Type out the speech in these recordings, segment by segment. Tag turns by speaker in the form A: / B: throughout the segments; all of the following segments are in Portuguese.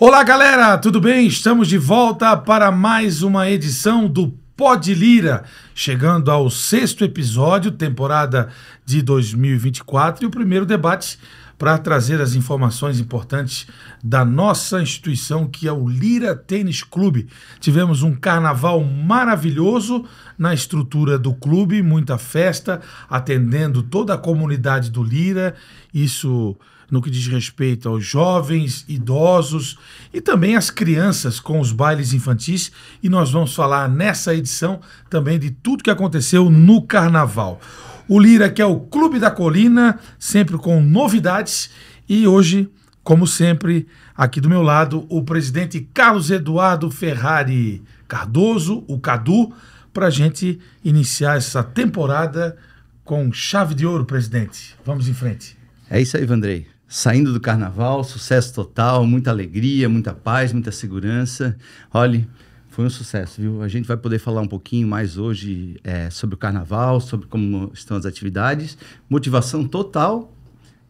A: Olá, galera, tudo bem? Estamos de volta para mais uma edição do Pod Lira, chegando ao sexto episódio, temporada de 2024, e o primeiro debate para trazer as informações importantes da nossa instituição, que é o Lira Tênis Clube. Tivemos um carnaval maravilhoso na estrutura do clube, muita festa, atendendo toda a comunidade do Lira. Isso no que diz respeito aos jovens, idosos e também às crianças com os bailes infantis. E nós vamos falar nessa edição também de tudo que aconteceu no carnaval. O Lira, que é o Clube da Colina, sempre com novidades. E hoje, como sempre, aqui do meu lado, o presidente Carlos Eduardo Ferrari Cardoso, o Cadu, para a gente iniciar essa temporada com chave de ouro, presidente. Vamos em frente.
B: É isso aí, Vandrei saindo do carnaval, sucesso total, muita alegria, muita paz, muita segurança. Olhe, foi um sucesso, viu? A gente vai poder falar um pouquinho mais hoje é, sobre o carnaval, sobre como estão as atividades. Motivação total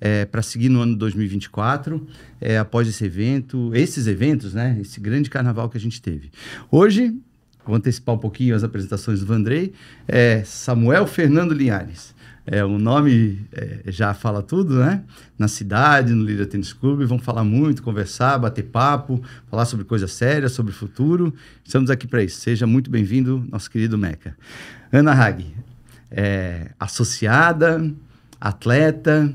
B: é, para seguir no ano 2024, é, após esse evento, esses eventos, né? Esse grande carnaval que a gente teve. Hoje, vou antecipar um pouquinho as apresentações do Vandrei, é Samuel Fernando Linhares. É, o nome é, já fala tudo, né? Na cidade, no Lira Tênis Clube, vão falar muito, conversar, bater papo, falar sobre coisas sérias, sobre futuro. Estamos aqui para isso. Seja muito bem-vindo, nosso querido Meca. Ana Hag, é, associada, atleta,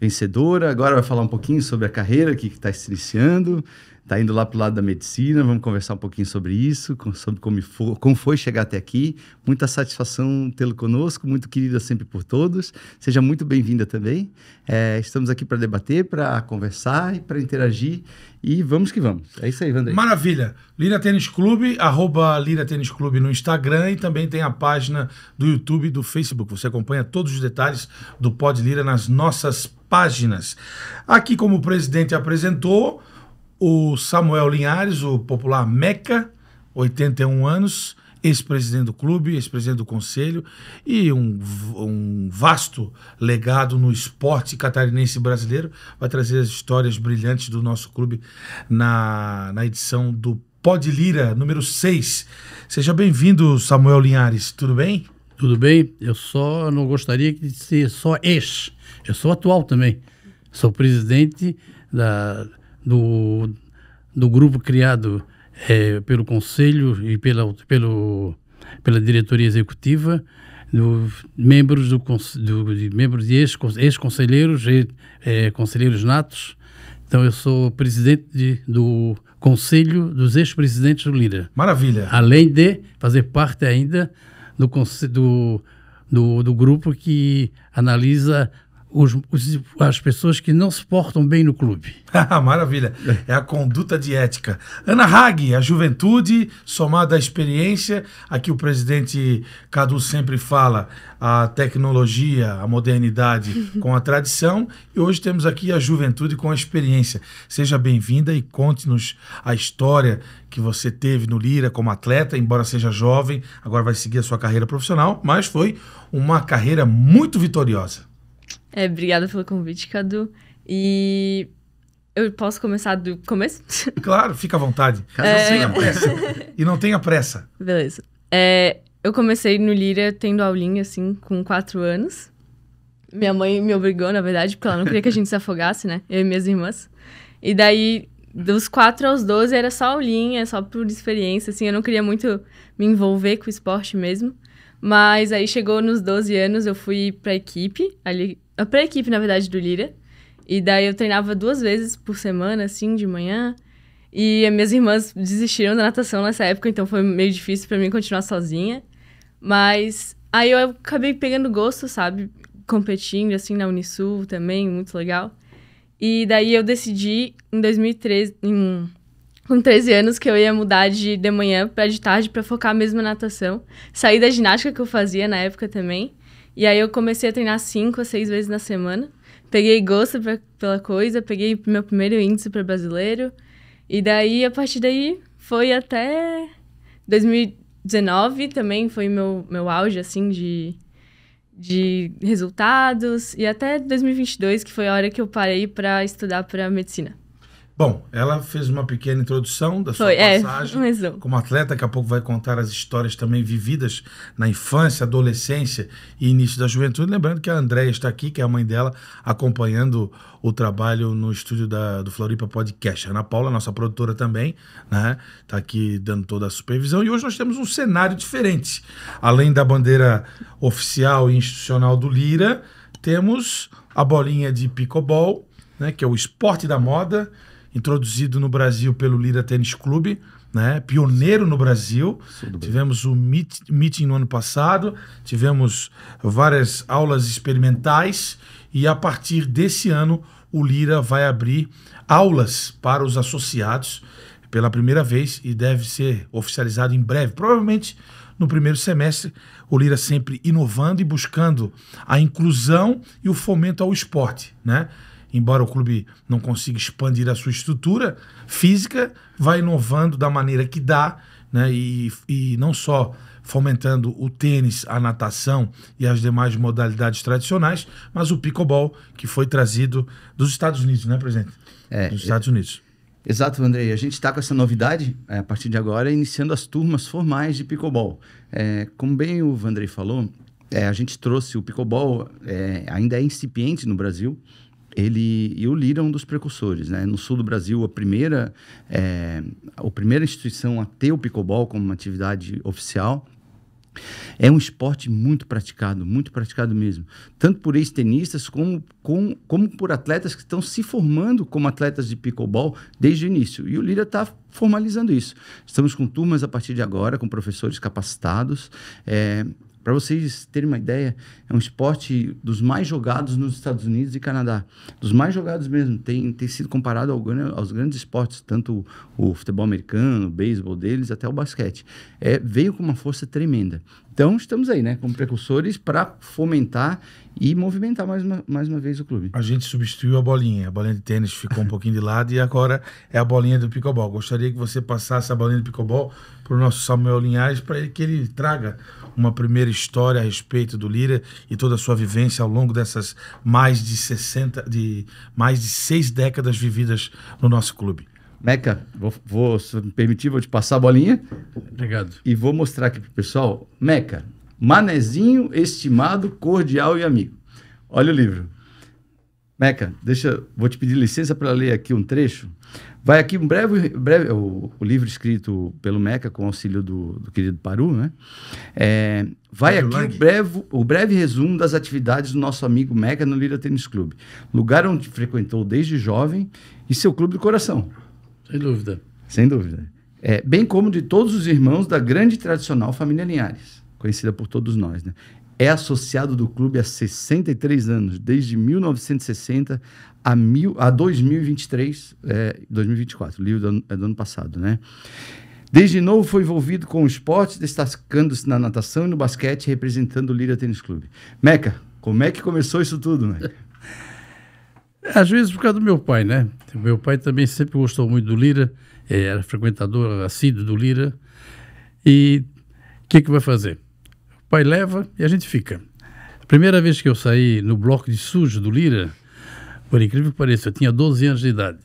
B: vencedora, agora vai falar um pouquinho sobre a carreira que está se iniciando está indo lá para o lado da medicina, vamos conversar um pouquinho sobre isso, sobre como, como foi chegar até aqui. Muita satisfação tê-lo conosco, muito querida sempre por todos. Seja muito bem-vinda também. É, estamos aqui para debater, para conversar e para interagir. E vamos que vamos. É isso aí, Vander.
A: Maravilha. Lira Tênis Clube, arroba Lira Tênis Clube no Instagram e também tem a página do YouTube e do Facebook. Você acompanha todos os detalhes do Pod Lira nas nossas páginas. Aqui, como o presidente apresentou, o Samuel Linhares, o popular Meca, 81 anos, ex-presidente do clube, ex-presidente do conselho e um, um, vasto legado no esporte catarinense brasileiro. Vai trazer as histórias brilhantes do nosso clube na, na edição do Pod Lira, número 6. Seja bem-vindo, Samuel Linhares, tudo bem? Tudo bem, eu só não gostaria de ser só ex, eu sou atual
C: também. Sou presidente da do, do grupo criado é, pelo Conselho e pela, pelo, pela diretoria executiva, do, membros, do, do, de, membros de ex-conselheiros, ex é, conselheiros natos. Então, eu sou presidente de, do Conselho dos Ex-Presidentes do Lira. Maravilha! Além de fazer parte ainda do, do, do, do grupo que analisa os, os,
A: as pessoas que não se portam bem no clube. Ah, maravilha, é a conduta de ética. Ana Hag, a juventude somada à experiência, aqui o presidente Cadu sempre fala, a tecnologia, a modernidade com a tradição, e hoje temos aqui a juventude com a experiência. Seja bem-vinda e conte-nos a história que você teve no Lira como atleta, embora seja jovem, agora vai seguir a sua carreira profissional, mas foi uma carreira muito vitoriosa.
D: É, obrigada pelo convite, Cadu. E eu posso começar do começo? Claro,
A: fica à vontade. Caso é... tenha pressa. E não tenha pressa.
D: Beleza. É, eu comecei no Lira tendo aulinha, assim, com quatro anos. Minha mãe me obrigou, na verdade, porque ela não queria que a gente se afogasse, né? Eu e minhas irmãs. E daí, dos 4 aos 12 era só aulinha, só por experiência, assim, eu não queria muito me envolver com o esporte mesmo. Mas aí chegou nos 12 anos, eu fui pra equipe, ali, ah, pra equipe, na verdade, do Lira. E daí eu treinava duas vezes por semana, assim, de manhã. E minhas irmãs desistiram da natação nessa época, então foi meio difícil para mim continuar sozinha. Mas aí eu acabei pegando gosto, sabe? Competindo, assim, na Unisul também, muito legal. E daí eu decidi, em 2013, em com 13 anos que eu ia mudar de, de manhã para de tarde para focar mesmo na natação. Saí da ginástica que eu fazia na época também. E aí eu comecei a treinar cinco a seis vezes na semana. Peguei gosto pra, pela coisa, peguei meu primeiro índice para brasileiro. E daí, a partir daí, foi até 2019 também, foi meu, meu auge, assim, de, de resultados. E até 2022, que foi a hora que eu parei para estudar para medicina.
A: Bom, ela fez uma pequena introdução da sua Foi, é, passagem é, como atleta, daqui a pouco vai contar as histórias também vividas na infância, adolescência e início da juventude. Lembrando que a Andréia está aqui, que é a mãe dela, acompanhando o trabalho no estúdio da, do Floripa Podcast. A Ana Paula, nossa produtora também, né? Está aqui dando toda a supervisão. E hoje nós temos um cenário diferente. Além da bandeira oficial e institucional do Lira, temos a bolinha de picobol, né? Que é o esporte da moda introduzido no Brasil pelo Lira Tênis Clube, né? pioneiro no Brasil. Tivemos o meet, meeting no ano passado, tivemos várias aulas experimentais e a partir desse ano o Lira vai abrir aulas para os associados pela primeira vez e deve ser oficializado em breve, provavelmente no primeiro semestre. O Lira sempre inovando e buscando a inclusão e o fomento ao esporte, né? embora o clube não consiga expandir a sua estrutura física, vai inovando da maneira que dá, né? E, e não só fomentando o tênis, a natação e as demais modalidades tradicionais, mas o pickleball que foi trazido dos Estados Unidos, né, presidente?
B: É, dos Estados é... Unidos. Exato, Andrei. A gente está com essa novidade, é, a partir de agora, iniciando as turmas formais de pickleball. É, como bem o Andrei falou, é, a gente trouxe o pickleball, é, ainda é incipiente no Brasil, ele e o Lira é um dos precursores, né? No sul do Brasil, a primeira é, a primeira instituição a ter o picobol como uma atividade oficial. É um esporte muito praticado, muito praticado mesmo, tanto por ex-tenistas como, como por atletas que estão se formando como atletas de picobol desde o início. E o Lira está formalizando isso. Estamos com turmas a partir de agora, com professores capacitados. É, para vocês terem uma ideia, é um esporte dos mais jogados nos Estados Unidos e Canadá. Dos mais jogados mesmo. Tem, tem sido comparado ao, aos grandes esportes, tanto o, o futebol americano, o beisebol deles, até o basquete. É, veio com uma força tremenda. Então, estamos aí, né, como precursores para fomentar e movimentar mais uma, mais uma vez o clube. A gente
A: substituiu a bolinha. A bolinha de tênis ficou um pouquinho de lado e agora é a bolinha do picobol. Gostaria que você passasse a bolinha do picobol para o nosso Samuel Linhares, para que ele traga uma primeira história a respeito do Lira e toda a sua vivência ao longo dessas mais de 60, de mais de seis décadas vividas no nosso clube. Meca, vou, vou, se me
B: permitir, vou te passar a bolinha. Obrigado. E vou mostrar aqui pro pessoal. Meca, Manezinho, estimado, cordial e amigo. Olha o livro. Meca, deixa, vou te pedir licença para ler aqui um trecho. Vai aqui um breve, breve o, o livro escrito pelo Meca com auxílio do, do querido Paru, né? É, vai Pode aqui o breve, o breve resumo das atividades do nosso amigo Meca no Lira Tênis Clube, lugar onde frequentou desde jovem e seu clube do coração. Sem dúvida. Sem dúvida. É, bem como de todos os irmãos da grande tradicional família Linhares, conhecida por todos nós. Né? É associado do clube há 63 anos, desde 1960 a, mil, a 2023, é, 2024, livro do é do ano passado, né? Desde novo foi envolvido com o esporte, destacando-se na natação e no basquete, representando o Lira Tênis Clube. Meca, como é que começou isso tudo, Meca?
C: Às vezes por causa do meu pai, né? meu pai também sempre gostou muito do Lira, eh, era frequentador assíduo do Lira. E o que, é que vai fazer? O pai leva e a gente fica. A primeira vez que eu saí no bloco de sujo do Lira, por incrível que pareça, eu tinha 12 anos de idade.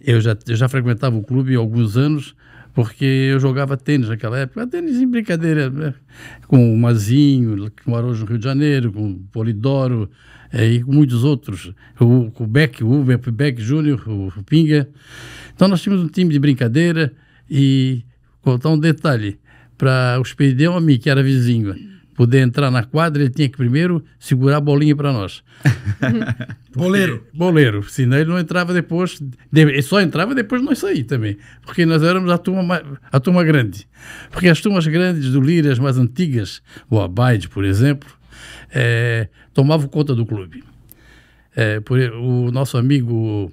C: Eu já, eu já frequentava o clube há alguns anos, porque eu jogava tênis naquela época, tênis em brincadeira, né? com o Mazinho, com o Arojo no Rio de Janeiro, com o Polidoro, é, e muitos outros, o, o Beck, o Uber, o Beck Júnior, o Pinga. Então nós tínhamos um time de brincadeira e contar um detalhe, para os mim que era vizinho, poder entrar na quadra, ele tinha que primeiro segurar a bolinha para nós. boleiro. Boleiro, senão ele não entrava depois, ele só entrava depois de nós sair também, porque nós éramos a turma, a turma grande. Porque as turmas grandes do Lira, as mais antigas, o Abaide, por exemplo, é, tomavam conta do clube. É, por, o nosso amigo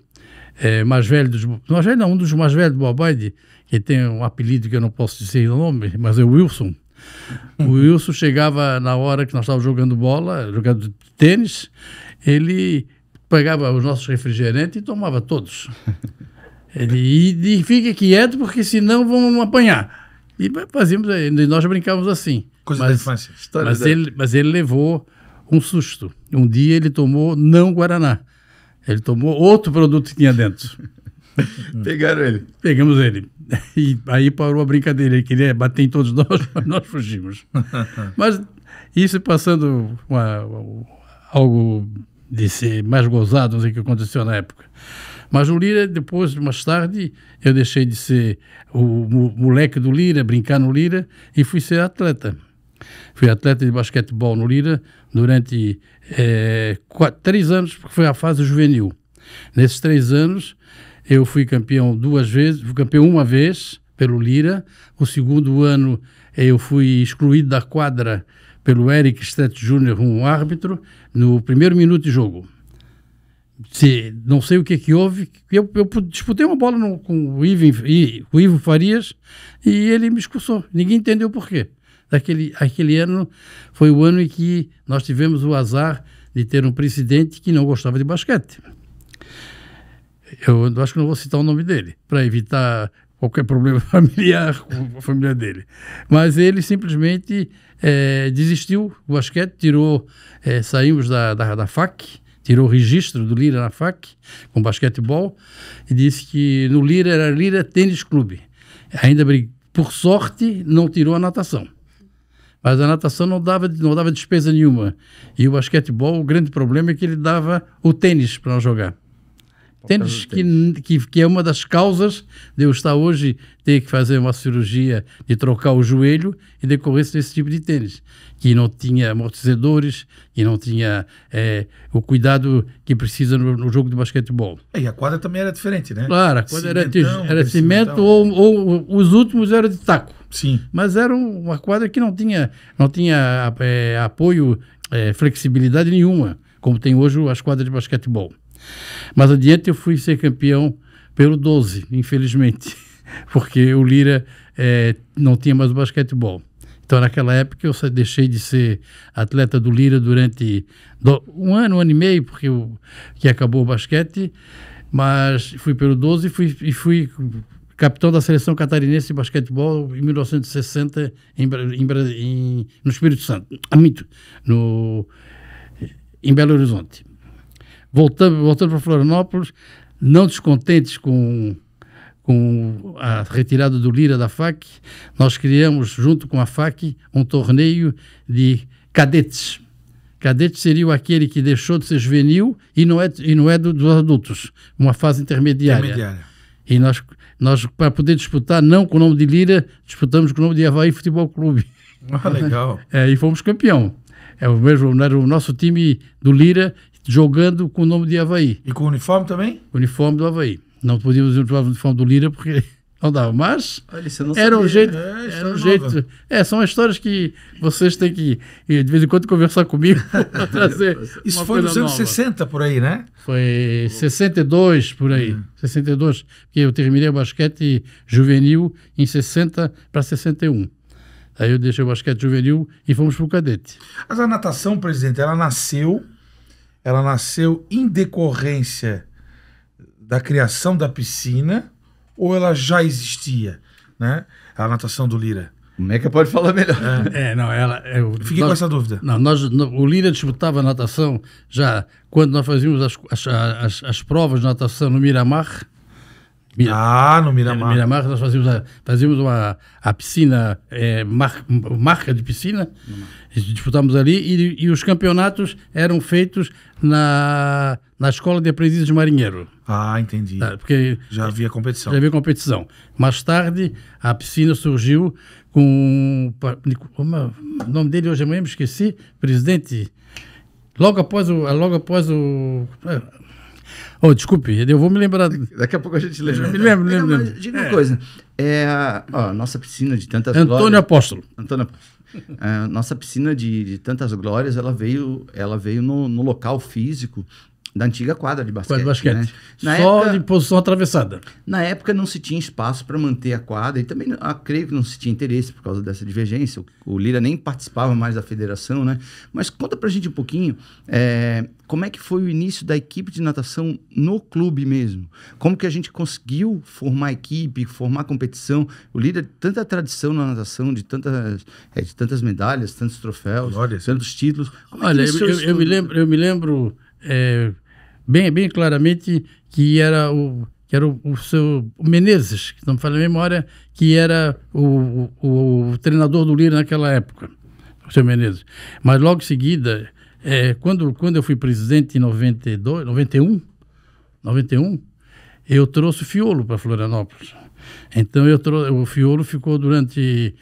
C: é, mais velho dos. Mais velho, não, um dos mais velhos do Bobaide, que tem um apelido que eu não posso dizer o nome, mas é o Wilson. O uhum. Wilson chegava na hora que nós estávamos jogando bola, jogando tênis, ele pegava os nossos refrigerantes e tomava todos. Ele e, e fica quieto, porque senão vão apanhar. E fazíamos, nós brincávamos assim. Coisa mas, da infância. História mas, da... Ele, mas ele levou um susto. Um dia ele tomou não Guaraná. Ele tomou outro produto que tinha dentro.
B: Pegaram ele.
C: Pegamos ele. E aí parou a brincadeira. Ele queria bater em todos nós, mas nós fugimos. mas isso passando uma, algo de ser mais gozado, não sei o que aconteceu na época. Mas o Lira, depois, mais tarde, eu deixei de ser o moleque do Lira, brincar no Lira, e fui ser atleta. Fui atleta de basquetebol no Lira durante é, eh, quatro, três anos, porque foi a fase juvenil. Nesses três anos, eu fui campeão duas vezes, fui campeão uma vez pelo Lira. O segundo ano, eu fui excluído da quadra pelo Eric Stett Jr., um árbitro, no primeiro minuto de jogo se, não sei o que é que houve, eu, eu disputei uma bola no, com o Ivo, o Ivo Farias e ele me expulsou. Ninguém entendeu porquê Daquele, aquele ano foi o ano em que nós tivemos o azar de ter um presidente que não gostava de basquete. Eu acho que não vou citar o nome dele, para evitar qualquer problema familiar com a família dele. Mas ele simplesmente é, desistiu do basquete, tirou, é, saímos da, da, da FAC, tirou o registro do Lira na FAC, com basquetebol, e disse que no Lira era Lira Tênis Clube. Ainda, por sorte, não tirou a natação. Mas a natação não dava, não dava despesa nenhuma. E o basquetebol, o grande problema é que ele dava o tênis para nós jogar tênis que, que, que, é uma das causas de eu estar hoje ter que fazer uma cirurgia de trocar o joelho e decorrer desse tipo de tênis, que não tinha amortecedores, que não tinha é, o cuidado que precisa no, no, jogo de basquetebol.
A: É, e a quadra também era diferente, né? Claro, a quadra cimentão, era, era cimento ou,
C: ou, os últimos eram de taco. Sim. Mas era uma quadra que não tinha, não tinha é, apoio, é, flexibilidade nenhuma, como tem hoje as quadras de basquetebol. Mas adiante eu fui ser campeão pelo 12, infelizmente, porque o Lira é, não tinha mais o basquetebol. Então, naquela época, eu deixei de ser atleta do Lira durante um ano, um ano e meio, porque eu, que acabou o basquete, mas fui pelo 12 e fui, e fui capitão da seleção catarinense de basquetebol em 1960 em, em, em, no Espírito Santo, ah, no, em Belo Horizonte voltando, voltando para Florianópolis, não descontentes com, com a retirada do Lira da FAC, nós criamos, junto com a FAC, um torneio de cadetes. Cadete seria aquele que deixou de ser juvenil e não é, e não é do, dos adultos, uma fase intermediária. intermediária. E nós, nós para poder disputar, não com o nome de Lira, disputamos com o nome de Havaí Futebol Clube. Ah, legal. É, e fomos campeão. É o mesmo, o nosso time do Lira jogando com o nome de Havaí. E com o uniforme também? uniforme do Havaí. Não podíamos usar o uniforme do Lira porque não dava, mas
B: não era um jeito. É, era é um jeito
C: é, são histórias que vocês têm que, de vez em quando, conversar comigo para trazer. Isso foi nos anos
B: 60
A: por aí, né? Foi
C: 62 por aí. 62, hum. porque eu terminei o basquete juvenil em 60 para 61. Aí eu deixei o basquete juvenil e fomos para o
A: cadete. Mas a natação, presidente, ela nasceu ela nasceu em decorrência da criação da piscina ou ela já existia, né? A natação do Lira. Como é que pode falar melhor? É, é não, ela. Eu, é Fiquei nós, com essa dúvida. Não,
C: nós, o Lira disputava natação já quando nós fazíamos as, as, as, as provas de natação no Miramar Mira, ah, no Miramar. É, no Miramar nós fazíamos a, fazíamos uma, a piscina, é, mar, marca de piscina, disputamos ali e, e, os campeonatos eram feitos na, na escola de aprendizes de marinheiro. Ah, entendi. Tá, porque já havia competição. Já havia competição. Mais tarde, a piscina surgiu com. É o nome dele hoje amanhã me esqueci, presidente. Logo após o. Logo após o é,
B: Oh, desculpe, eu vou me lembrar. Daqui a pouco a gente lembra. Me lembro, lembro. lembro. Diga uma é. coisa. É a, ó, nossa piscina de tantas Antônio glórias. Apóstolo. Antônio Apóstolo. A é, nossa piscina de, de tantas glórias, ela veio, ela veio no, no local físico da antiga quadra de basquete. de basquete. Né? Só época, de posição atravessada. Na época não se tinha espaço para manter a quadra e também ah, creio que não se tinha interesse por causa dessa divergência. O, o Lira nem participava mais da federação, né? Mas conta para gente um pouquinho é, como é que foi o início da equipe de natação no clube mesmo. Como que a gente conseguiu formar equipe, formar competição. O Lira tanta tradição na natação, de tantas, é, de tantas medalhas, tantos troféus, tantos títulos. Como é Olha, é eu, eu, eu, me lembro... Eu me lembro é, bem,
C: bem claramente que era o que era o, o seu Menezes, que não me falha a memória, que era o, o, o, treinador do Lira naquela época, o seu Menezes. Mas logo em seguida, é, quando, quando eu fui presidente em 92, 91, 91, eu trouxe o Fiolo para Florianópolis. Então eu o Fiolo ficou durante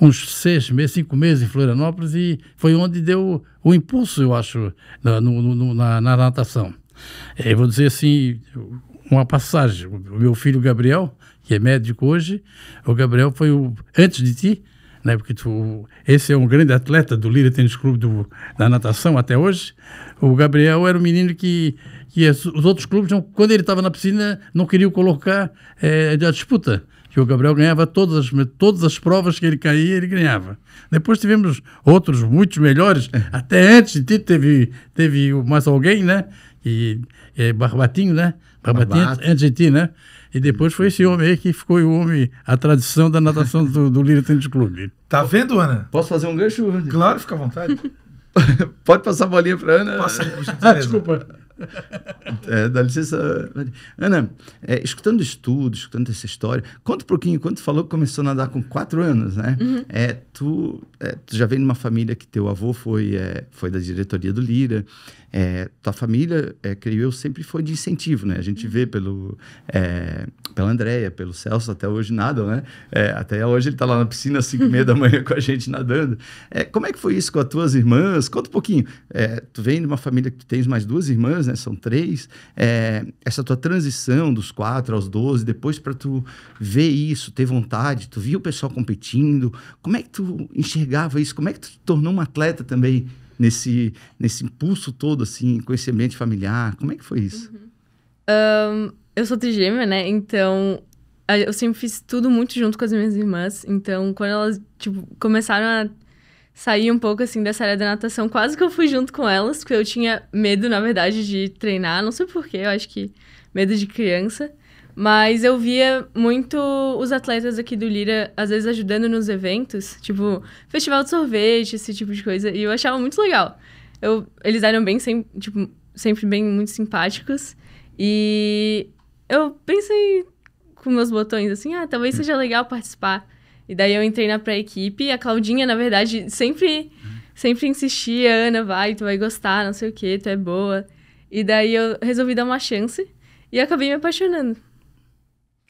C: uns seis meses, cinco meses em Florianópolis e foi onde deu o impulso, eu acho, na, no, no, na, na natação. É, eu vou dizer assim, uma passagem. O meu filho Gabriel, que é médico hoje, o Gabriel foi o antes de ti, né? Porque tu, esse é um grande atleta do Lira Tênis Clube do, da natação até hoje. O Gabriel era um menino que, que os outros clubes, quando ele estava na piscina, não queriam colocar é, a disputa que o Gabriel ganhava todas as, todas as provas que ele caía, ele ganhava. Depois tivemos outros muito melhores, é. até antes de ti teve, teve mais alguém, né? E, é, Barbatinho, né? Barbatinho Barbato. antes de ti, né? E depois foi esse homem aí que ficou o homem, a tradição da natação do, do Lira Tênis Clube.
B: Tá vendo, Ana? Posso fazer um gancho? Claro, fica à vontade. Pode passar a bolinha para Ana? Passa, ah, desculpa. É, dá licença. Ana, é, escutando estudos, escutando essa história, conta um pouquinho. Quando tu falou que começou a nadar com quatro anos, né? Uhum. É, tu, é, tu já vem de uma família que teu avô foi, é, foi da diretoria do Lira é, tua família, é, creio eu, sempre foi de incentivo, né? A gente vê pelo, é, pela Andréia, pelo Celso, até hoje nada, né? É, até hoje ele está lá na piscina às 5 e meia da manhã com a gente nadando. É, como é que foi isso com as tuas irmãs? Conta um pouquinho. É, tu vem de uma família que tens mais duas irmãs, né? São três. É, essa tua transição dos quatro aos 12, depois para tu ver isso, ter vontade, tu viu o pessoal competindo. Como é que tu enxergava isso? Como é que tu te tornou um atleta também? nesse, nesse impulso todo, assim, com esse ambiente familiar? Como é que foi isso?
D: Uhum. Um, eu sou trigêmea, né? Então, eu sempre fiz tudo muito junto com as minhas irmãs. Então, quando elas, tipo, começaram a sair um pouco, assim, dessa área da natação, quase que eu fui junto com elas, porque eu tinha medo, na verdade, de treinar. Não sei porquê, eu acho que medo de criança. Mas eu via muito os atletas aqui do Lira, às vezes, ajudando nos eventos, tipo, festival de sorvete, esse tipo de coisa, e eu achava muito legal. Eu, eles eram bem, sem, tipo, sempre bem, muito simpáticos, e eu pensei com meus botões, assim, ah, talvez seja legal participar. E daí eu entrei na pré-equipe, a Claudinha, na verdade, sempre, sempre insistia, Ana, vai, tu vai gostar, não sei o quê, tu é boa. E daí eu resolvi dar uma chance, e acabei me apaixonando.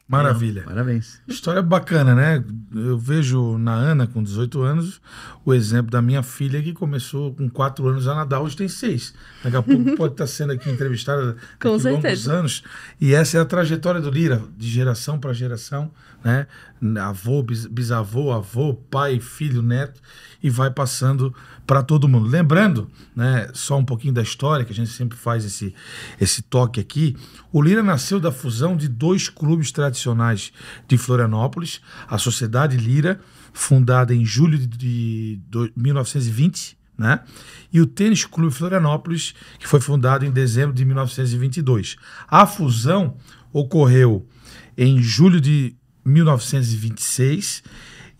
A: Maravilha. Não, parabéns. História bacana, né? Eu vejo na Ana, com 18 anos, o exemplo da minha filha que começou com 4 anos a nadar, hoje tem 6. Daqui a pouco pode estar tá sendo aqui entrevistada com daqui certeza. longos anos. E essa é a trajetória do Lira, de geração para geração né? Avô, bisavô, avô, pai, filho, neto, e vai passando para todo mundo. Lembrando, né, só um pouquinho da história, que a gente sempre faz esse, esse toque aqui. O Lira nasceu da fusão de dois clubes tradicionais de Florianópolis, a Sociedade Lira, fundada em julho de 1920, né? E o Tênis Clube Florianópolis, que foi fundado em dezembro de 1922. A fusão ocorreu em julho de 1926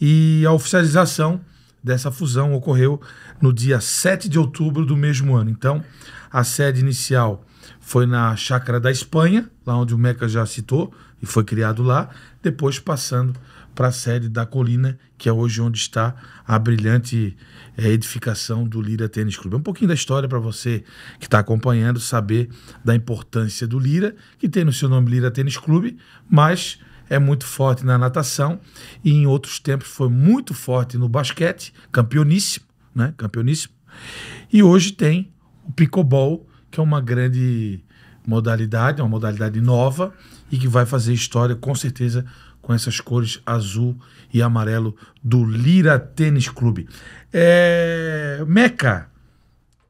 A: e a oficialização dessa fusão ocorreu no dia 7 de outubro do mesmo ano. Então, a sede inicial foi na Chácara da Espanha, lá onde o Meca já citou, e foi criado lá, depois passando para a sede da Colina, que é hoje onde está a brilhante é, edificação do Lira Tênis Clube. É um pouquinho da história para você que está acompanhando, saber da importância do Lira, que tem no seu nome Lira Tênis Clube, mas é muito forte na natação e em outros tempos foi muito forte no basquete, campeoníssimo, né? Campeoníssimo. E hoje tem o picobol, que é uma grande modalidade, uma modalidade nova e que vai fazer história com certeza com essas cores azul e amarelo do Lira Tênis Clube. É... Meca,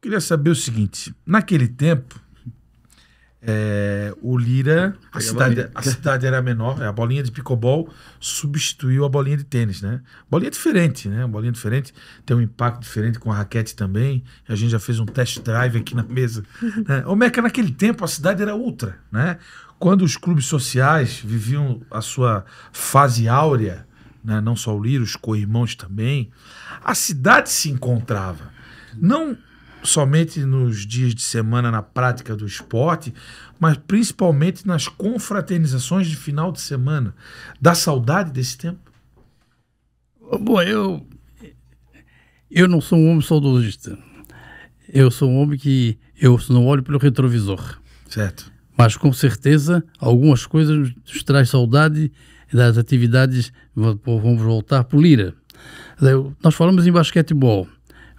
A: queria saber o seguinte: naquele tempo é, o Lira, a cidade, a cidade era menor, é, a bolinha de picobol substituiu a bolinha de tênis, né? Bolinha diferente, né? Bolinha diferente, tem um impacto diferente com a raquete também. A gente já fez um test drive aqui na mesa. né? O Meca, naquele tempo, a cidade era outra, né? Quando os clubes sociais viviam a sua fase áurea, né? não só o Lira, os co-irmãos também, a cidade se encontrava. Não somente nos dias de semana na prática do esporte, mas principalmente nas confraternizações de final de semana. Dá saudade desse tempo?
C: Bom, eu
A: eu não sou um homem saudosista.
C: Eu sou um homem que eu não olho pelo retrovisor. Certo. Mas com certeza algumas coisas nos traz saudade das atividades. Vamos voltar para o Lira. Nós falamos em basquetebol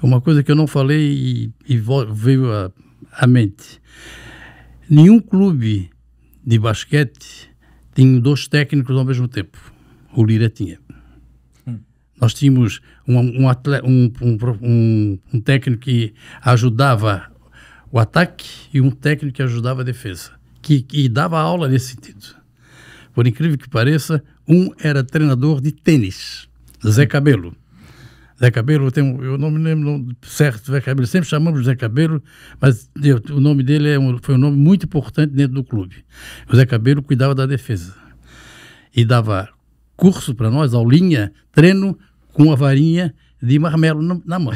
C: uma coisa que eu não falei e, e veio à mente. Nenhum clube de basquete tinha dois técnicos ao mesmo tempo. O Lira tinha. Hum. Nós tínhamos um, um, atleta, um, um, técnico que ajudava o ataque e um técnico que ajudava a defesa, que, que dava aula nesse sentido. Por incrível que pareça, um era treinador de tênis, Zé Cabelo Zé Cabelo, tem, eu não me lembro certo Zé Cabelo, sempre chamamos Zé Cabelo, mas eu, o nome dele é um, foi um nome muito importante dentro do clube. O Zé Cabelo cuidava da defesa e dava curso para nós, aulinha, treino com a varinha de marmelo na, na mão.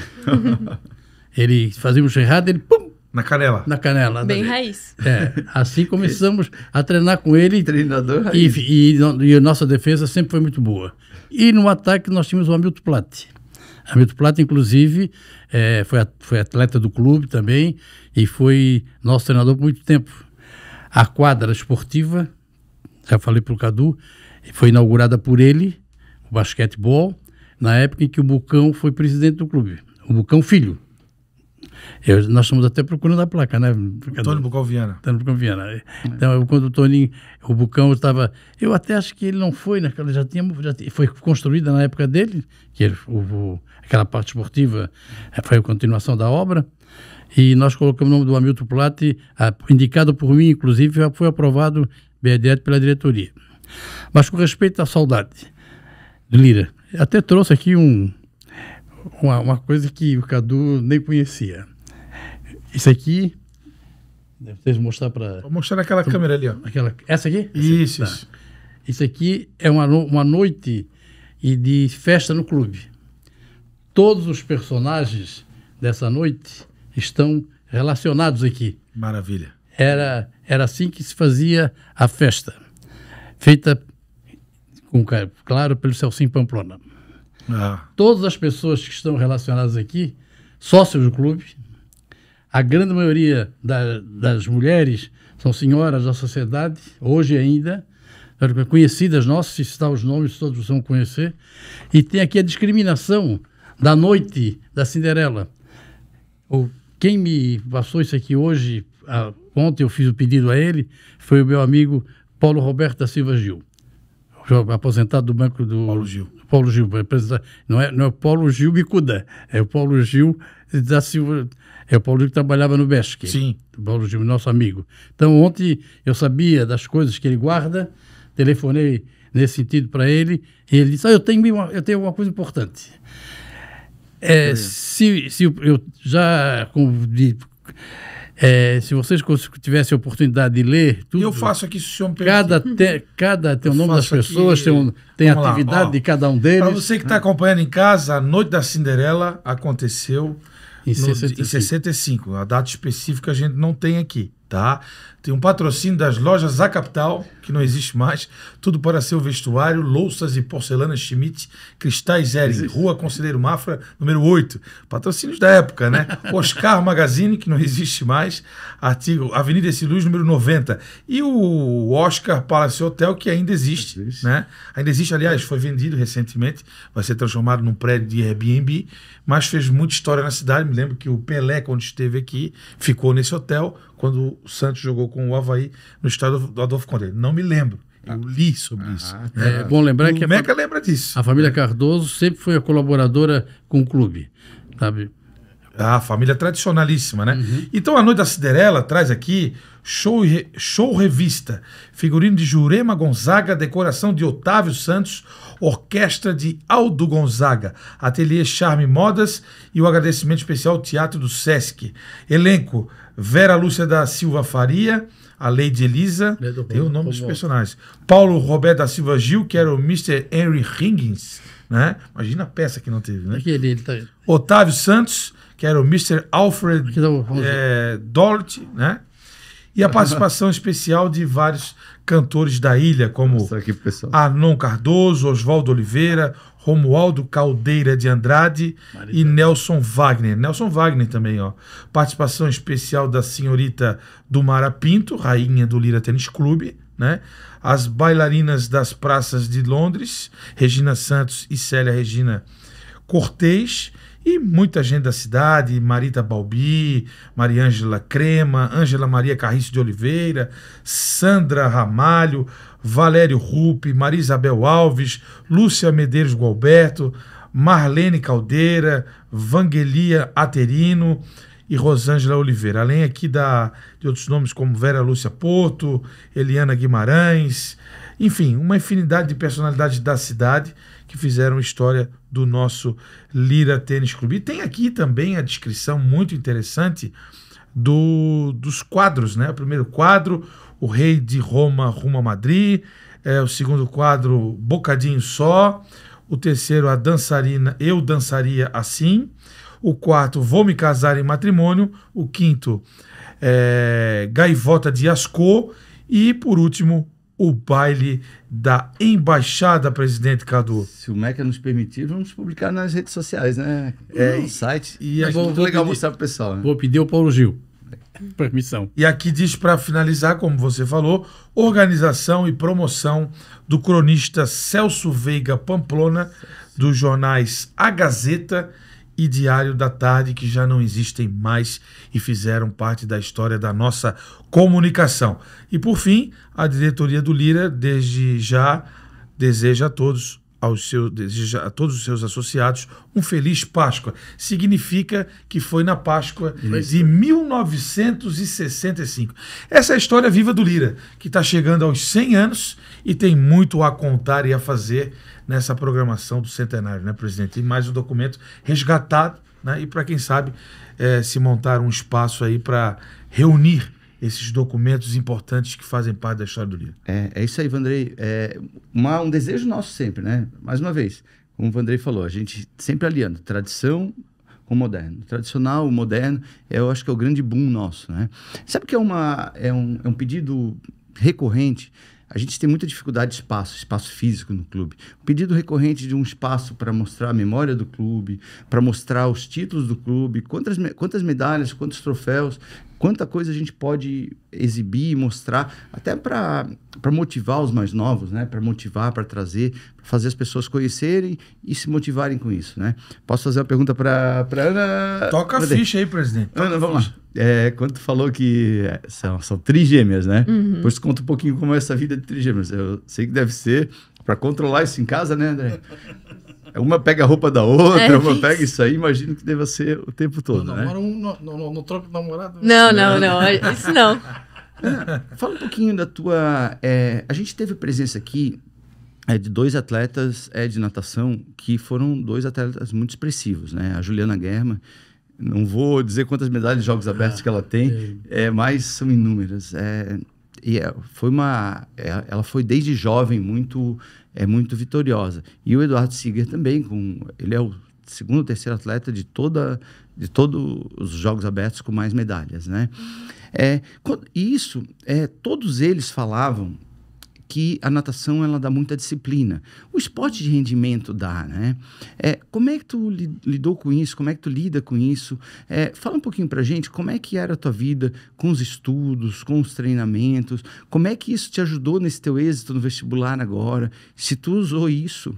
C: ele fazia um errado, ele pum, na canela. Na canela. Bem dali. raiz. É, assim começamos a treinar com ele. Treinador raiz. E, e, e, a nossa defesa sempre foi muito boa. E no ataque nós tínhamos o Hamilton Platte. Hamilton Plata, inclusive, é, foi, foi atleta do clube também e foi nosso treinador por muito tempo. A quadra esportiva, já falei para o Cadu, foi inaugurada por ele, o basquetebol, na época em que o Bucão foi presidente do clube. O Bucão Filho. Eu, nós estamos até procurando a placa, né? Cadê? Antônio Bucalviana. Antônio Viana. É. Então, eu, quando o Toninho, o Bucão estava... Eu até acho que ele não foi naquela... Né? Já tinha, já tinha, foi construída na época dele, que ele, o, o, aquela parte esportiva eh, foi a continuação da obra. E nós colocamos o nome do Hamilton Platte, indicado por mim, inclusive, foi aprovado BDET eh, pela diretoria. Mas com respeito à saudade de Lira, até trouxe aqui um, uma, uma coisa que o Cadu nem conhecia. Isso aqui. Deve ter mostrar para. Vou mostrar naquela tu... câmera ali, ó. Aquela... Essa aqui? Isso. Essa tá. Isso aqui é uma, no... uma noite de festa no clube. Todos os personagens dessa noite estão relacionados aqui. Maravilha. Era, era assim que se fazia a festa, feita, com, claro, pelo Celcim Pamplona. Ah. Todas as pessoas que estão relacionadas aqui, sócios do clube, a grande maioria da, das mulheres são senhoras da sociedade, hoje ainda, conhecidas nossas, se citar os nomes, todos vão conhecer. E tem aqui a discriminação da noite da Cinderela. O, quem me passou isso aqui hoje, a, ontem eu fiz o pedido a ele, foi o meu amigo Paulo Roberto da Silva Gil, aposentado do Banco do. Paulo Gil. Paulo Gil, é, não é, não é Paulo Gil Bicuda, é o Paulo Gil da Silva. É o Paulinho que trabalhava no BESC. Sim. O Paulo Gil, nosso amigo. Então, ontem eu sabia das coisas que ele guarda, telefonei nesse sentido para ele, e ele disse: ah, eu, tenho uma, eu tenho uma coisa importante. É, Se, se eu já. Como, de, é, se vocês tivessem a oportunidade de ler
A: tudo. Eu faço aqui, se o senhor
C: Cada, te, cada tem o nome das pessoas, aqui, tem, um, tem atividade lá, de cada um deles. Para você que está
A: acompanhando em casa, a Noite da Cinderela aconteceu em 65. No, em 65. A data específica a gente não tem aqui, tá? Tem um patrocínio das lojas A Capital, que não existe mais. Tudo para seu vestuário, louças e porcelanas Schmidt, cristais Ering, Rua Conselheiro Mafra, número 8. Patrocínios da época, né? Oscar Magazine, que não existe mais. Artigo Avenida Luz, número 90. E o Oscar Palace Hotel, que ainda existe, existe, né? Ainda existe, aliás, foi vendido recentemente, vai ser transformado num prédio de Airbnb, mas fez muita história na cidade. Me lembro que o Pelé, quando esteve aqui, ficou nesse hotel quando o Santos jogou com o Havaí no estado do Adolfo Conde. Não me lembro. Eu ah. li sobre ah, isso. Tá. É, é, bom lembrar o que. a Meca lembra disso. A família é. Cardoso sempre foi a colaboradora com o clube, sabe? Ah, família tradicionalíssima, né? Uhum. Então a Noite da Ciderela traz aqui show, show revista, figurino de Jurema Gonzaga, decoração de Otávio Santos, Orquestra de Aldo Gonzaga, Ateliê Charme Modas e o agradecimento especial ao Teatro do Sesc. Elenco: Vera Lúcia da Silva Faria, a Lady Elisa, é, tem o nome dos personagens. Paulo Roberto da Silva Gil, que era o Mr. Henry Higgins, né? Imagina a peça que não teve, né? Aqui, ele, tá... Otávio Santos, que era o Mr. Alfred é, né? E a participação especial de vários cantores da ilha, como aqui, Anon Cardoso, Oswaldo Oliveira, Romualdo Caldeira de Andrade Maridão. e Nelson Wagner. Nelson Wagner também, ó. Participação especial da senhorita Dumara Pinto, rainha do Lira Tênis Clube, né? As bailarinas das praças de Londres, Regina Santos e Célia Regina Cortez e muita gente da cidade, Marita Balbi, Mariângela Crema, Ângela Maria Carriço de Oliveira, Sandra Ramalho, Valério Rupi, Maria Isabel Alves, Lúcia Medeiros Gualberto, Marlene Caldeira, Vangelia Aterino e Rosângela Oliveira. Além aqui da, de outros nomes como Vera Lúcia Porto, Eliana Guimarães, enfim, uma infinidade de personalidades da cidade que fizeram história do nosso Lira Tênis Clube. E tem aqui também a descrição muito interessante do, dos quadros, né? O primeiro quadro, o rei de Roma rumo a Madrid, é, o segundo quadro, Bocadinho Só, o terceiro, a dançarina, eu dançaria assim, o quarto, vou me casar em matrimônio, o quinto, é, gaivota de Ascô, e por último, o baile da Embaixada, presidente Cadu.
B: Se o MEC nos permitir, vamos publicar nas redes sociais, né? É, no site. E é muito legal pedir,
A: mostrar para o pessoal. Né? Vou pedir ao Paulo Gil. Permissão.
B: E aqui diz para finalizar, como você
A: falou, organização e promoção do cronista Celso Veiga Pamplona, dos jornais A Gazeta e Diário da Tarde, que já não existem mais e fizeram parte da história da nossa comunicação. E por fim, a diretoria do Lira, desde já, deseja a todos aos seus, deseja a todos os seus associados um feliz Páscoa. Significa que foi na Páscoa Isso. de 1965. Essa é a história viva do Lira, que está chegando aos 100 anos e tem muito a contar e a fazer nessa programação do centenário, né, presidente? E mais um documento resgatado, né? E para quem sabe é, se montar um espaço aí para reunir esses documentos importantes que fazem parte da história do
B: livro. É, é isso aí, Vandrei. É uma, um desejo nosso sempre, né? Mais uma vez, como o Vandrei falou, a gente sempre aliando tradição com moderno. Tradicional, o moderno, é, eu acho que é o grande boom nosso, né? Sabe que é, uma, é, um, é um pedido recorrente a gente tem muita dificuldade de espaço, espaço físico no clube. O pedido recorrente de um espaço para mostrar a memória do clube, para mostrar os títulos do clube, quantas, quantas medalhas, quantos troféus quanta coisa a gente pode exibir e mostrar, até para motivar os mais novos, né? Para motivar, para trazer, para fazer as pessoas conhecerem e se motivarem com isso, né? Posso fazer uma pergunta para Ana? Toca a ficha aí, presidente. Toca Ana, vamos lá. É, quando tu falou que é, são, são trigêmeas, né? Uhum. Depois conta um pouquinho como é essa vida de trigêmeas. Eu sei que deve ser para controlar isso em casa, né, André? Uma pega a roupa da outra, é, uma pega isso aí, imagino que deva ser o tempo todo. Não, né?
C: não, não, não troco namorado. Não, não,
D: não, não, é isso
C: não.
B: Ah, fala um pouquinho da tua. É, a gente teve presença aqui é, de dois atletas é, de natação que foram dois atletas muito expressivos, né? A Juliana Guerra, não vou dizer quantas medalhas de Jogos Abertos ah, que ela tem, é, mas são inúmeras. É, e é, foi uma. É, ela foi desde jovem muito é muito vitoriosa. E o Eduardo Siger também, com, ele é o segundo ou terceiro atleta de toda de todos os jogos abertos com mais medalhas, né? É, isso, é, todos eles falavam que a natação ela dá muita disciplina. O esporte de rendimento dá, né? É, como é que tu lidou com isso? Como é que tu lida com isso? É, fala um pouquinho pra gente como é que era a tua vida com os estudos, com os treinamentos, como é que isso te ajudou nesse teu êxito no vestibular agora? Se tu usou isso?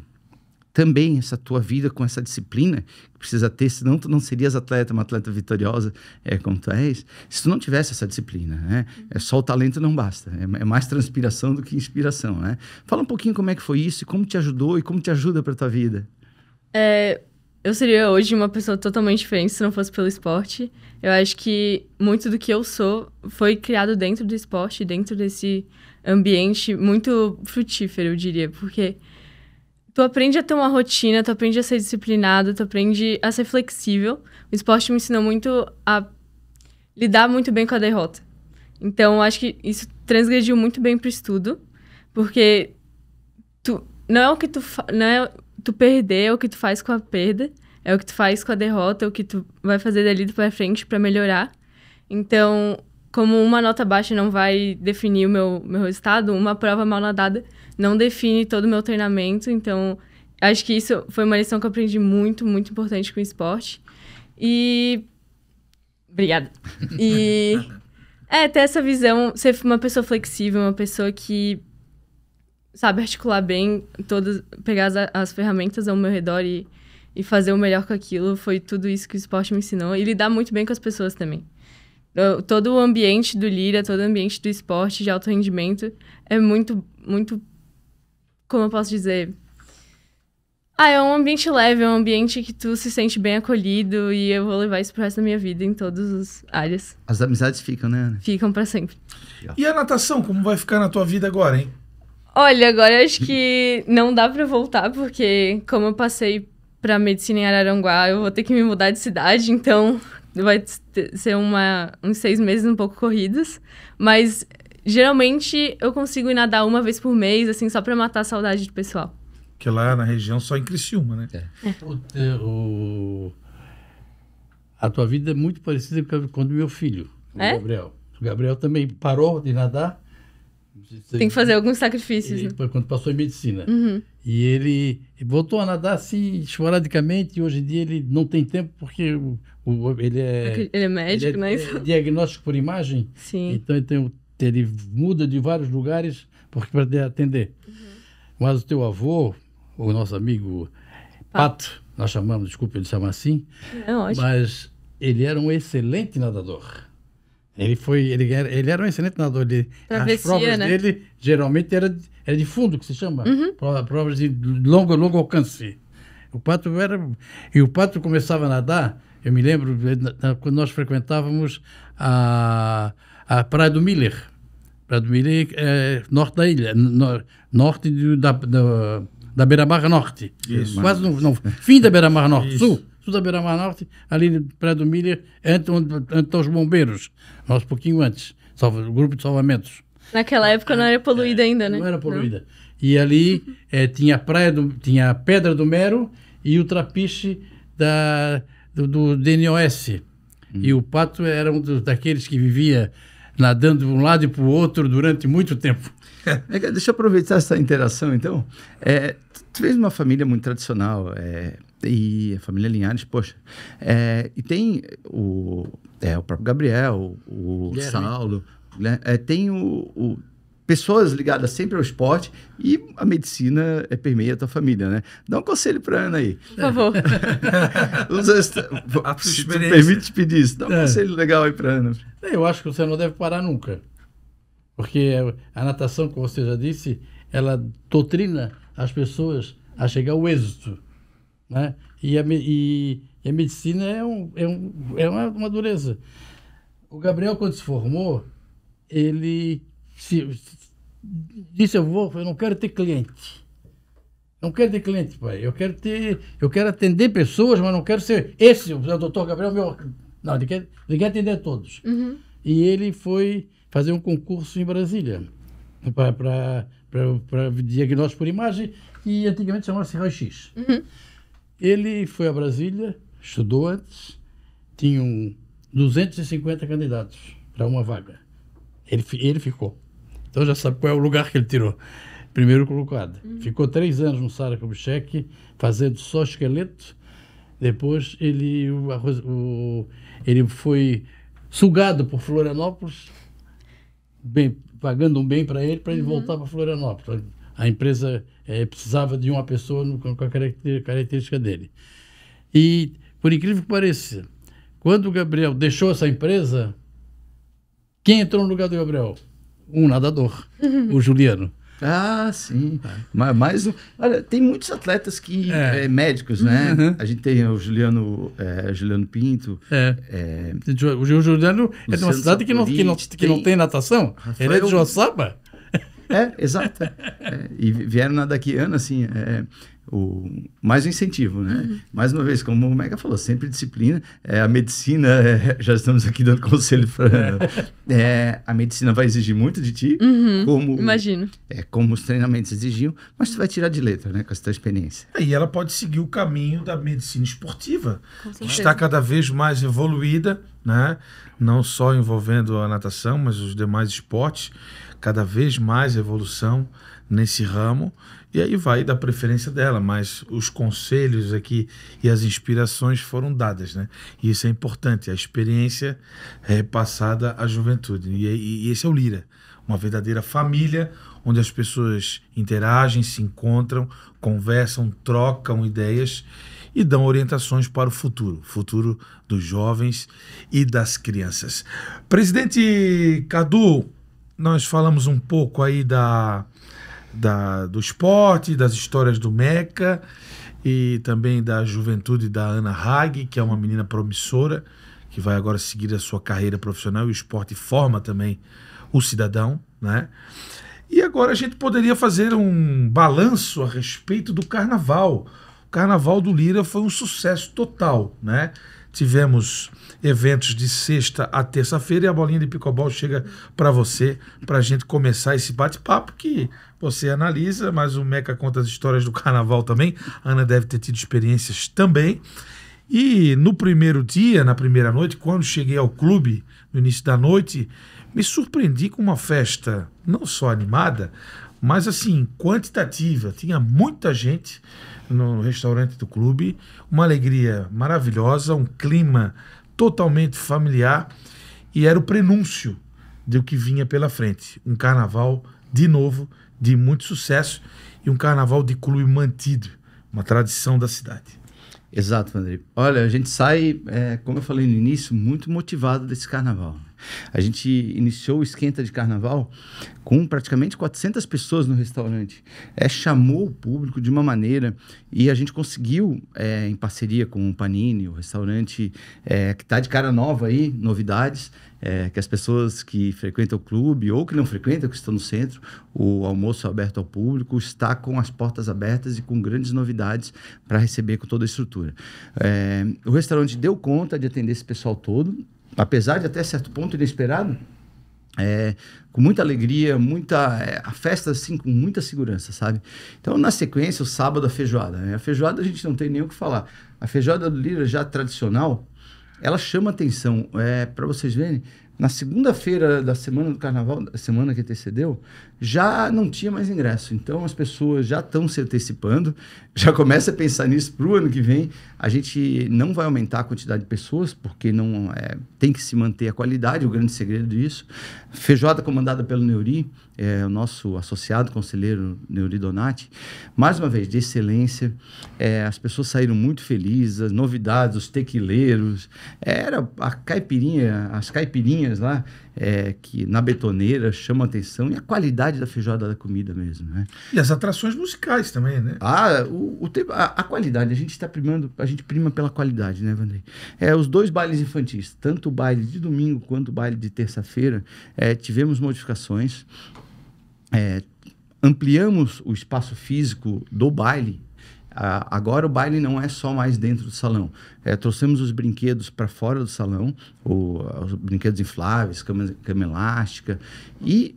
B: também essa tua vida com essa disciplina que precisa ter, senão tu não serias atleta, uma atleta vitoriosa é, como tu és, se tu não tivesse essa disciplina, né? É só o talento não basta, é, é, mais transpiração do que inspiração, né? Fala um pouquinho como é que foi isso, como te ajudou e como te ajuda para tua vida.
D: É, eu seria hoje uma pessoa totalmente diferente se não fosse pelo esporte. Eu acho que muito do que eu sou foi criado dentro do esporte, dentro desse ambiente muito frutífero, eu diria, porque tu aprende a ter uma rotina, tu aprende a ser disciplinado, tu aprende a ser flexível. O esporte me ensinou muito a lidar muito bem com a derrota. Então, acho que isso transgrediu muito bem pro estudo, porque tu não é o que tu não é tu perder, é o que tu faz com a perda, é o que tu faz com a derrota, é o que tu vai fazer dali para frente para melhorar. Então, como uma nota baixa não vai definir o meu, meu resultado, uma prova mal nadada não define todo o meu treinamento. Então, acho que isso foi uma lição que eu aprendi muito, muito importante com o esporte. E. Obrigada. E. É, ter essa visão, ser uma pessoa flexível, uma pessoa que sabe articular bem todas, pegar as, as ferramentas ao meu redor e, e fazer o melhor com aquilo, foi tudo isso que o esporte me ensinou. E lidar muito bem com as pessoas também. Todo o ambiente do Lira, todo o ambiente do esporte de alto rendimento é muito, muito como eu posso dizer? Ah, é um ambiente leve, é um ambiente que tu se sente bem acolhido e eu vou levar isso pro resto da minha vida em todas as áreas.
B: As amizades ficam, né?
D: Ficam para sempre. E a natação, como vai ficar
A: na tua vida agora,
D: hein? Olha, agora acho que não dá para voltar porque como eu passei para medicina em Araranguá, eu vou ter que me mudar de cidade, então vai ser uma, uns seis meses um pouco corridos, mas Geralmente eu consigo ir nadar uma vez por mês, assim, só pra matar a saudade do pessoal.
A: Que lá na região só em Criciúma, né? É. é. O, o, a tua vida é muito
C: parecida com a do meu filho, o é? Gabriel. O Gabriel também parou de nadar. Tem que fazer
D: alguns sacrifícios. Ele,
C: né? Quando passou em medicina. Uhum. E ele voltou a nadar assim, esporadicamente, e hoje em dia ele não tem tempo porque o, o, ele é. Ele é médico, ele é, né? É diagnóstico por imagem. Sim. Então ele tem o ele muda de vários lugares para atender. Uhum. Mas o teu avô, o nosso amigo Pato, Pato nós chamamos, desculpa ele chamar assim, Não, acho... mas ele era um excelente nadador. Ele foi, ele era, ele era um excelente nadador. Ele, Travessia, as provas né? dele geralmente era, era de fundo que se chama, uhum. provas de longo, longo alcance. O pato era e o pato começava a nadar. Eu me lembro quando nós frequentávamos a, a praia do Miller. Padumiri é norte da ilha, no, norte do, da, da, da Beira-Mar Norte. Isso. Quase no, no fim da Beira-Mar Norte, Isso. sul. Sul da Beira-Mar Norte, ali no Praia do Milha, antes, antes os bombeiros, nós um pouquinho antes, o grupo de salvamentos.
D: Naquela época não era poluída é, ainda, né? Não era poluída. Não.
C: E ali é, tinha a praia do, tinha a Pedra do Mero e o trapiche da, do, do DNOS. Hum. E o pato era um dos, daqueles que vivia nadando de um lado e para o outro durante muito
B: tempo. É, é, deixa eu aproveitar essa interação, então. É, tu vês uma família muito tradicional, é, e a família Linhares, poxa. É, e tem o, é, o próprio Gabriel, o, o Saulo, né? É, tem o, o pessoas ligadas sempre ao esporte e a medicina é, permeia a tua família, né? Dá um conselho para Ana aí. Por favor. Tá, se tu permite pedir
C: isso, dá um é. conselho legal aí para Ana. É, eu acho que você não deve parar nunca. Porque a natação, como você já disse, ela doutrina as pessoas a chegar ao êxito. Né? E, a, e, e a medicina é, um, é, um, é uma, uma dureza. O Gabriel, quando se formou, ele se, disse eu vou, eu não quero ter cliente. Não quero ter cliente, pai. Eu quero ter, eu quero atender pessoas, mas não quero ser esse, o doutor Gabriel, meu. Não, ele quer, ele quer atender a todos. Uhum. E ele foi fazer um concurso em Brasília para diagnóstico por imagem, e antigamente chamava-se raio-x. Uhum. Ele foi a Brasília, estudou antes, tinham 250 candidatos para uma vaga. Ele, ele ficou. Então já sabe qual é o lugar que ele tirou. Primeiro colocado. Hum. Ficou três anos no Sara Kubitschek, fazendo só esqueleto. Depois ele, o, o, ele foi sugado por Florianópolis, bem, pagando um bem para ele, para ele uhum. voltar para Florianópolis. A empresa é, precisava de uma pessoa no, com a característica dele. E, por incrível que pareça, quando o Gabriel deixou essa empresa, quem entrou no lugar do Gabriel? um nadador, o
B: Juliano. Ah, sim. Mas, mas olha, tem muitos atletas que é. É, médicos, né? Uhum. A gente tem o Juliano, é, Juliano Pinto. É. é o Juliano é de uma cidade que não, que, não, que tem... não tem natação. Rafael... Ele é de Joaçaba. É, exato. É, e vieram nadar aqui, Ana, assim, é, o, mais um incentivo, né? Uhum. Mais uma vez, como o Mega falou, sempre disciplina. É, a medicina, é, já estamos aqui dando conselho para. é, a medicina vai exigir muito de ti, uhum. como. Imagino. É, como os treinamentos exigiam, mas tu vai tirar de letra, né? Com essa tua experiência.
A: É, e ela pode seguir o caminho da medicina esportiva, que está cada
B: vez mais evoluída,
A: né? Não só envolvendo a natação, mas os demais esportes. Cada vez mais evolução nesse ramo. E aí vai da preferência dela, mas os conselhos aqui e as inspirações foram dadas, né? E isso é importante, a experiência é passada à juventude. E, e, e esse é o Lira, uma verdadeira família onde as pessoas interagem, se encontram, conversam, trocam ideias e dão orientações para o futuro, futuro dos jovens e das crianças. Presidente Cadu, nós falamos um pouco aí da da, do esporte, das histórias do Meca e também da juventude da Ana Hag, que é uma menina promissora, que vai agora seguir a sua carreira profissional e o esporte forma também o cidadão, né? E agora a gente poderia fazer um balanço a respeito do carnaval. O carnaval do Lira foi um sucesso total, né? Tivemos eventos de sexta a terça-feira e a bolinha de picobol chega para você para a gente começar esse bate-papo que você analisa, mas o Meca conta as histórias do carnaval também. A Ana deve ter tido experiências também. E no primeiro dia, na primeira noite, quando cheguei ao clube, no início da noite, me surpreendi com uma festa não só animada, mas assim, quantitativa. Tinha muita gente no restaurante do clube, uma alegria maravilhosa, um clima totalmente familiar e era o prenúncio do que vinha pela frente. Um carnaval, de novo, de muito sucesso e um carnaval de clube mantido, uma tradição
B: da cidade. Exato, André. Olha, a gente sai, é, como eu falei no início, muito motivado desse carnaval. Né? A gente iniciou o esquenta de carnaval com praticamente 400 pessoas no restaurante. É, chamou o público de uma maneira e a gente conseguiu, é, em parceria com o Panini, o restaurante é, que está de cara nova aí, novidades, é, que as pessoas que frequentam o clube ou que não frequentam, que estão no centro, o almoço aberto ao público está com as portas abertas e com grandes novidades para receber com toda a estrutura. É, o restaurante deu conta de atender esse pessoal todo, apesar de até certo ponto inesperado, é, com muita alegria, muita é, a festa assim com muita segurança, sabe? Então na sequência o sábado a feijoada, né? a feijoada a gente não tem nem o que falar. A feijoada do Lira já tradicional, ela chama atenção. É, para vocês verem, na segunda-feira da semana do carnaval, da semana que antecedeu, já não tinha mais ingresso. Então as pessoas já estão se antecipando, já começa a pensar nisso para o ano que vem. A gente não vai aumentar a quantidade de pessoas, porque não é, tem que se manter a qualidade, o grande segredo disso. Feijoada comandada pelo Neuri, é, o nosso associado conselheiro Neuri Donati, mais uma vez, de excelência. É, as pessoas saíram muito felizes, as novidades, os tequileiros, era a caipirinha, as caipirinhas lá, é, que na betoneira chama atenção e a qualidade da feijoada da comida mesmo, né?
A: E as atrações musicais também, né?
B: Ah, o, o a, a, qualidade, a gente está primando, a gente prima pela qualidade, né, Vanderlei? É, os dois bailes infantis, tanto o baile de domingo quanto o baile de terça-feira, é, tivemos modificações, é, ampliamos o espaço físico do baile, agora o baile não é só mais dentro do salão. É, trouxemos os brinquedos para fora do salão, o, os brinquedos infláveis, cama, cama elástica, e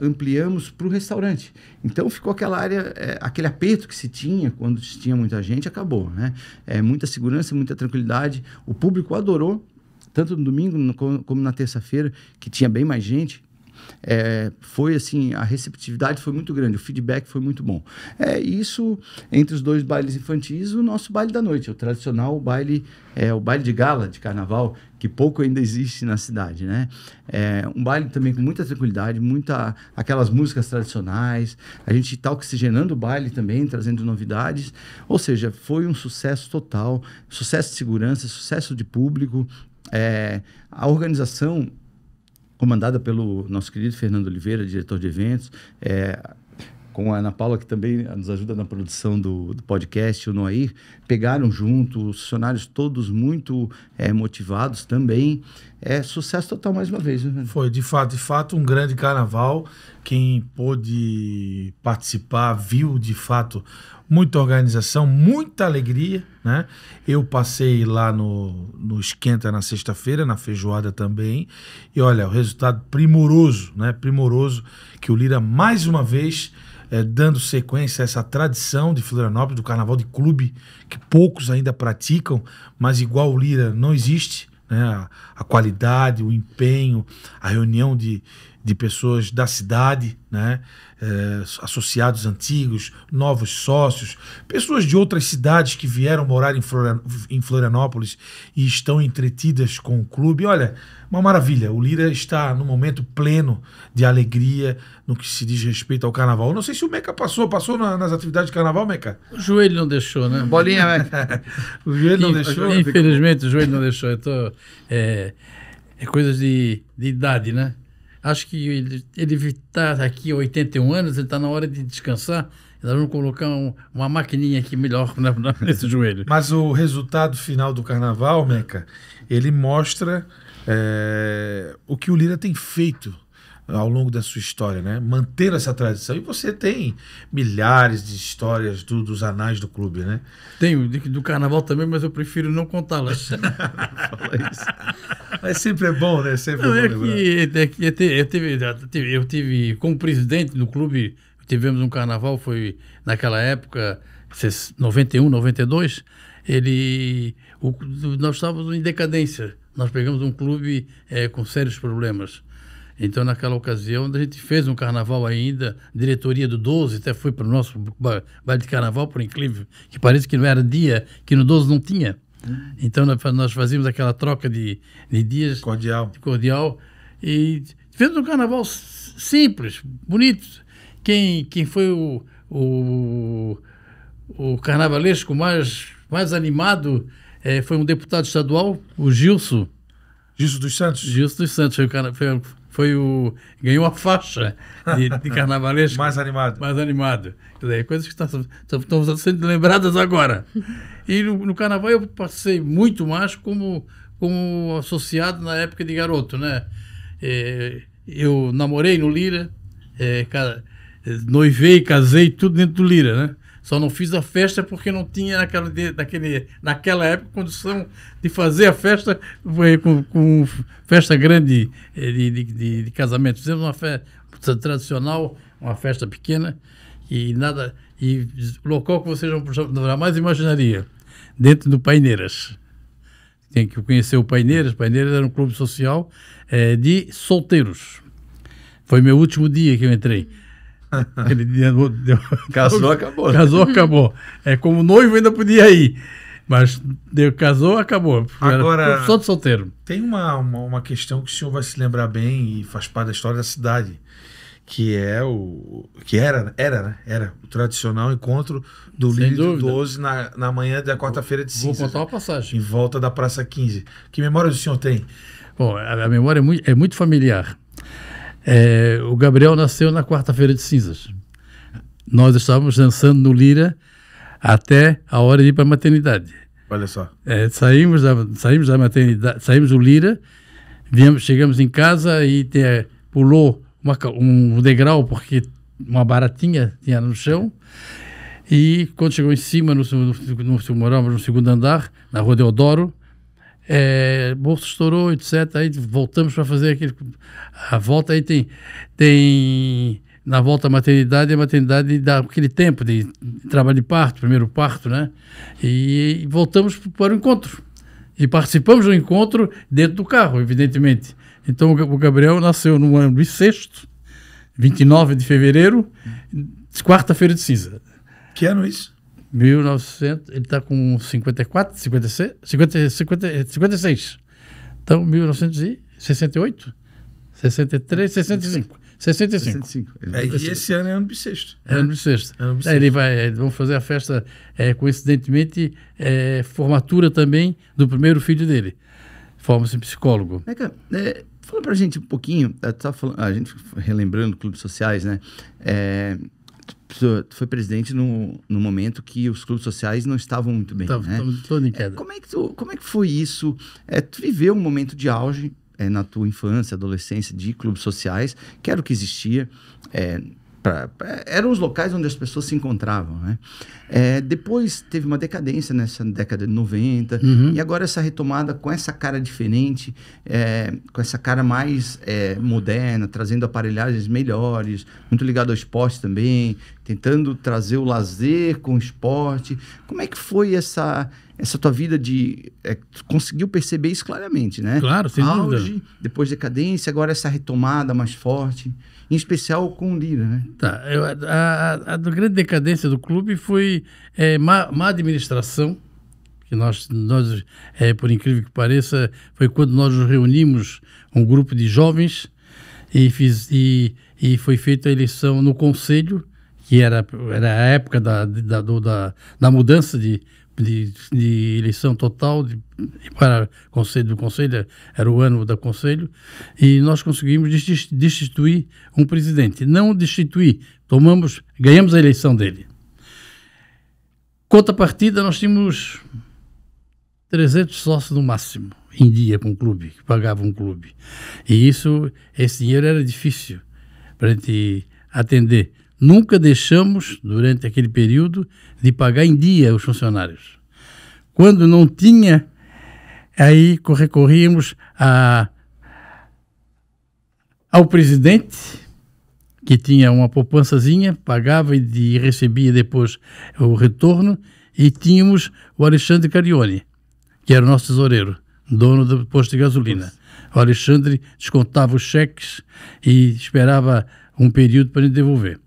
B: ampliamos para o restaurante. Então ficou aquela área, é, aquele aperto que se tinha quando tinha muita gente, acabou. Né? É, muita segurança, muita tranquilidade. O público adorou, tanto no domingo como na terça-feira, que tinha bem mais gente é, foi assim, a receptividade foi muito grande, o feedback foi muito bom. É isso entre os dois bailes infantis, o nosso baile da noite, o tradicional baile, é, o baile de gala de carnaval, que pouco ainda existe na cidade, né? É, um baile também com muita tranquilidade, muita aquelas músicas tradicionais. A gente está oxigenando o baile também, trazendo novidades. Ou seja, foi um sucesso total, sucesso de segurança, sucesso de público. É, a organização comandada pelo nosso querido Fernando Oliveira, diretor de eventos, é, com a Ana Paula, que também nos ajuda na produção do, do podcast, o Noair, pegaram junto, os funcionários todos muito é, motivados também. É sucesso total mais uma vez. Né? Foi, de fato, de fato, um grande carnaval. Quem
A: pôde participar viu, de fato, muita organização, muita alegria. Né? Eu passei lá no, no Esquenta na sexta-feira, na feijoada também. E olha, o resultado primoroso, né? primoroso, que o Lira mais uma vez é, dando sequência a essa tradição de Florianópolis, do carnaval de clube, que poucos ainda praticam, mas igual o Lira não existe. Né? A, a qualidade, o empenho, a reunião de, de pessoas da cidade, né? Eh, associados antigos, novos sócios, pessoas de outras cidades que vieram morar em Florianópolis e estão entretidas com o clube. Olha, uma maravilha. O Lira está no momento pleno de alegria no que se diz respeito ao carnaval. não sei se o Meca passou, passou na, nas atividades de carnaval, Meca? O joelho não deixou, né? Bolinha, Meca. Né? o joelho não deixou. Né? Infelizmente, o joelho não deixou. é,
C: é coisa de, de idade, né? Acho que ele, ele está aqui 81 anos, ele está na hora de descansar. Nós vamos colocar um, uma maquininha aqui melhor
A: nesse né, joelho. Mas o resultado final do carnaval, Meca, ele mostra é, o que o Lira tem feito ao longo da sua história, né? Manter essa tradição. E você tem milhares de histórias do, dos anais do clube, né? Tenho, do carnaval também, mas eu prefiro não contá-las. mas sempre é bom, né? Sempre é não, é, bom
C: é, é que, é que eu, tive, eu, tive, eu tive, como presidente do clube, tivemos um carnaval, foi naquela época, 91, 92, ele, o, nós estávamos em decadência. Nós pegamos um clube é, com sérios problemas então, naquela ocasião, a gente fez um carnaval ainda, diretoria do 12, até foi para o nosso baile de carnaval, por incrível que pareça, que não era dia, que no 12 não tinha. Hum. Então, nós fazíamos aquela troca de, de dias. Cordial. De cordial. E fez um carnaval simples, bonito. Quem, quem foi o, o, o carnavalesco mais, mais animado é, foi um deputado estadual, o Gilson. Gilson dos Santos? Gilson dos Santos, foi o carnaval foi o ganhou a faixa de, de carnavalesco mais animado mais animado dizer, é coisas que estão, tá- tá- tá- estão sendo lembradas agora e no, no, carnaval eu passei muito mais como como associado na época de garoto né é, eu namorei no Lira é, cara, noivei casei tudo dentro do Lira né só não fiz a festa porque não tinha naquela, naquele, naquela época condição de fazer a festa com, com festa grande de, de, de, de casamento. Fizemos uma festa tradicional, uma festa pequena e nada e local que vocês jamais imaginaria dentro do Paineiras tem que conhecer o Paineiras Paineiras era um clube social é, de solteiros foi meu último dia que eu entrei Ele deu, deu, casou, acabou. Casou, acabou. É como noivo ainda podia ir. Mas deu, casou, acabou. Agora, só de
A: solteiro. Tem uma, uma, uma, questão que o senhor vai se lembrar bem e faz parte da história da cidade. Que é o. Que era, era, né? Era o tradicional encontro do Sem líder dúvida. 12 na, na manhã da quarta-feira de cinza. Vou contar uma passagem. Em volta da Praça 15. Que memória o senhor tem?
C: Bom, a memória é muito, é muito familiar. É, o Gabriel nasceu na quarta-feira de cinzas. Nós estávamos dançando no Lira até a hora de ir para a maternidade. Olha só. É, saímos, da, saímos da maternidade, saímos do Lira, viemos, chegamos em casa e te, pulou uma, um degrau, porque uma baratinha tinha no chão. E quando chegou em cima, no, no, no, no, no segundo andar, na Rua Deodoro, é, bolso estourou, etc. Aí voltamos para fazer aquele. A volta aí tem. tem na volta à maternidade, a maternidade dá aquele tempo de trabalho de parto, primeiro parto, né? E voltamos para o encontro. E participamos do encontro dentro do carro, evidentemente. Então o Gabriel nasceu no ano bissexto, 29 de fevereiro, quarta-feira de cinza. Que ano é isso? 1900, ele está com 54, 56, 50, 50, 56. Então, 1968, 63, 65. 65. 65. É, e
A: esse ano é ano bissexto. É ano bissexto. É ano bissexto. É, ele
C: vai, é, vão fazer a festa, é, coincidentemente, é, formatura também do primeiro filho dele. Forma-se psicólogo.
B: Meca, é, fala pra gente um pouquinho, tá, tá falando, a gente relembrando clubes sociais, né? É, Tu foi presidente no, no momento que os clubes sociais não estavam muito bem. Estavam né? todo em queda. como, é que tu, como é que foi isso? É, tu viveu um momento de auge é, na tua infância, adolescência, de clubes sociais, que era o que existia. É, Pra, eram os locais onde as pessoas se encontravam. Né? É, depois teve uma decadência nessa década de 90, uhum. e agora essa retomada com essa cara diferente, é, com essa cara mais é, moderna, trazendo aparelhagens melhores, muito ligado ao esporte também, tentando trazer o lazer com o esporte. Como é que foi essa, essa tua vida de. É, conseguiu perceber isso claramente, né? Claro, sem Auge, dúvida. depois decadência, agora essa retomada mais forte, em especial com o Lira, né? Tá,
C: eu, a, a, a, grande decadência do clube foi é, má, má administração, que nós, nós é, por incrível que pareça, foi quando nós nos reunimos, um grupo de jovens, e, fiz, e, e foi feita a eleição no conselho, que era, era a época da, da, do, da, da mudança de de, de eleição total de, para conselho do conselho era o ano do conselho e nós conseguimos destituir um presidente não destituir tomamos ganhamos a eleição dele contrapartida nós tínhamos 300 sócios no máximo em dia com o clube que pagava um clube e isso esse dinheiro era difícil para gente atender Nunca deixamos, durante aquele período, de pagar em dia os funcionários. Quando não tinha, aí recorríamos a, ao presidente, que tinha uma poupançazinha, pagava e recebia depois o retorno, e tínhamos o Alexandre Carione, que era o nosso tesoureiro, dono do posto de gasolina. O Alexandre descontava os cheques e esperava um período para ele devolver.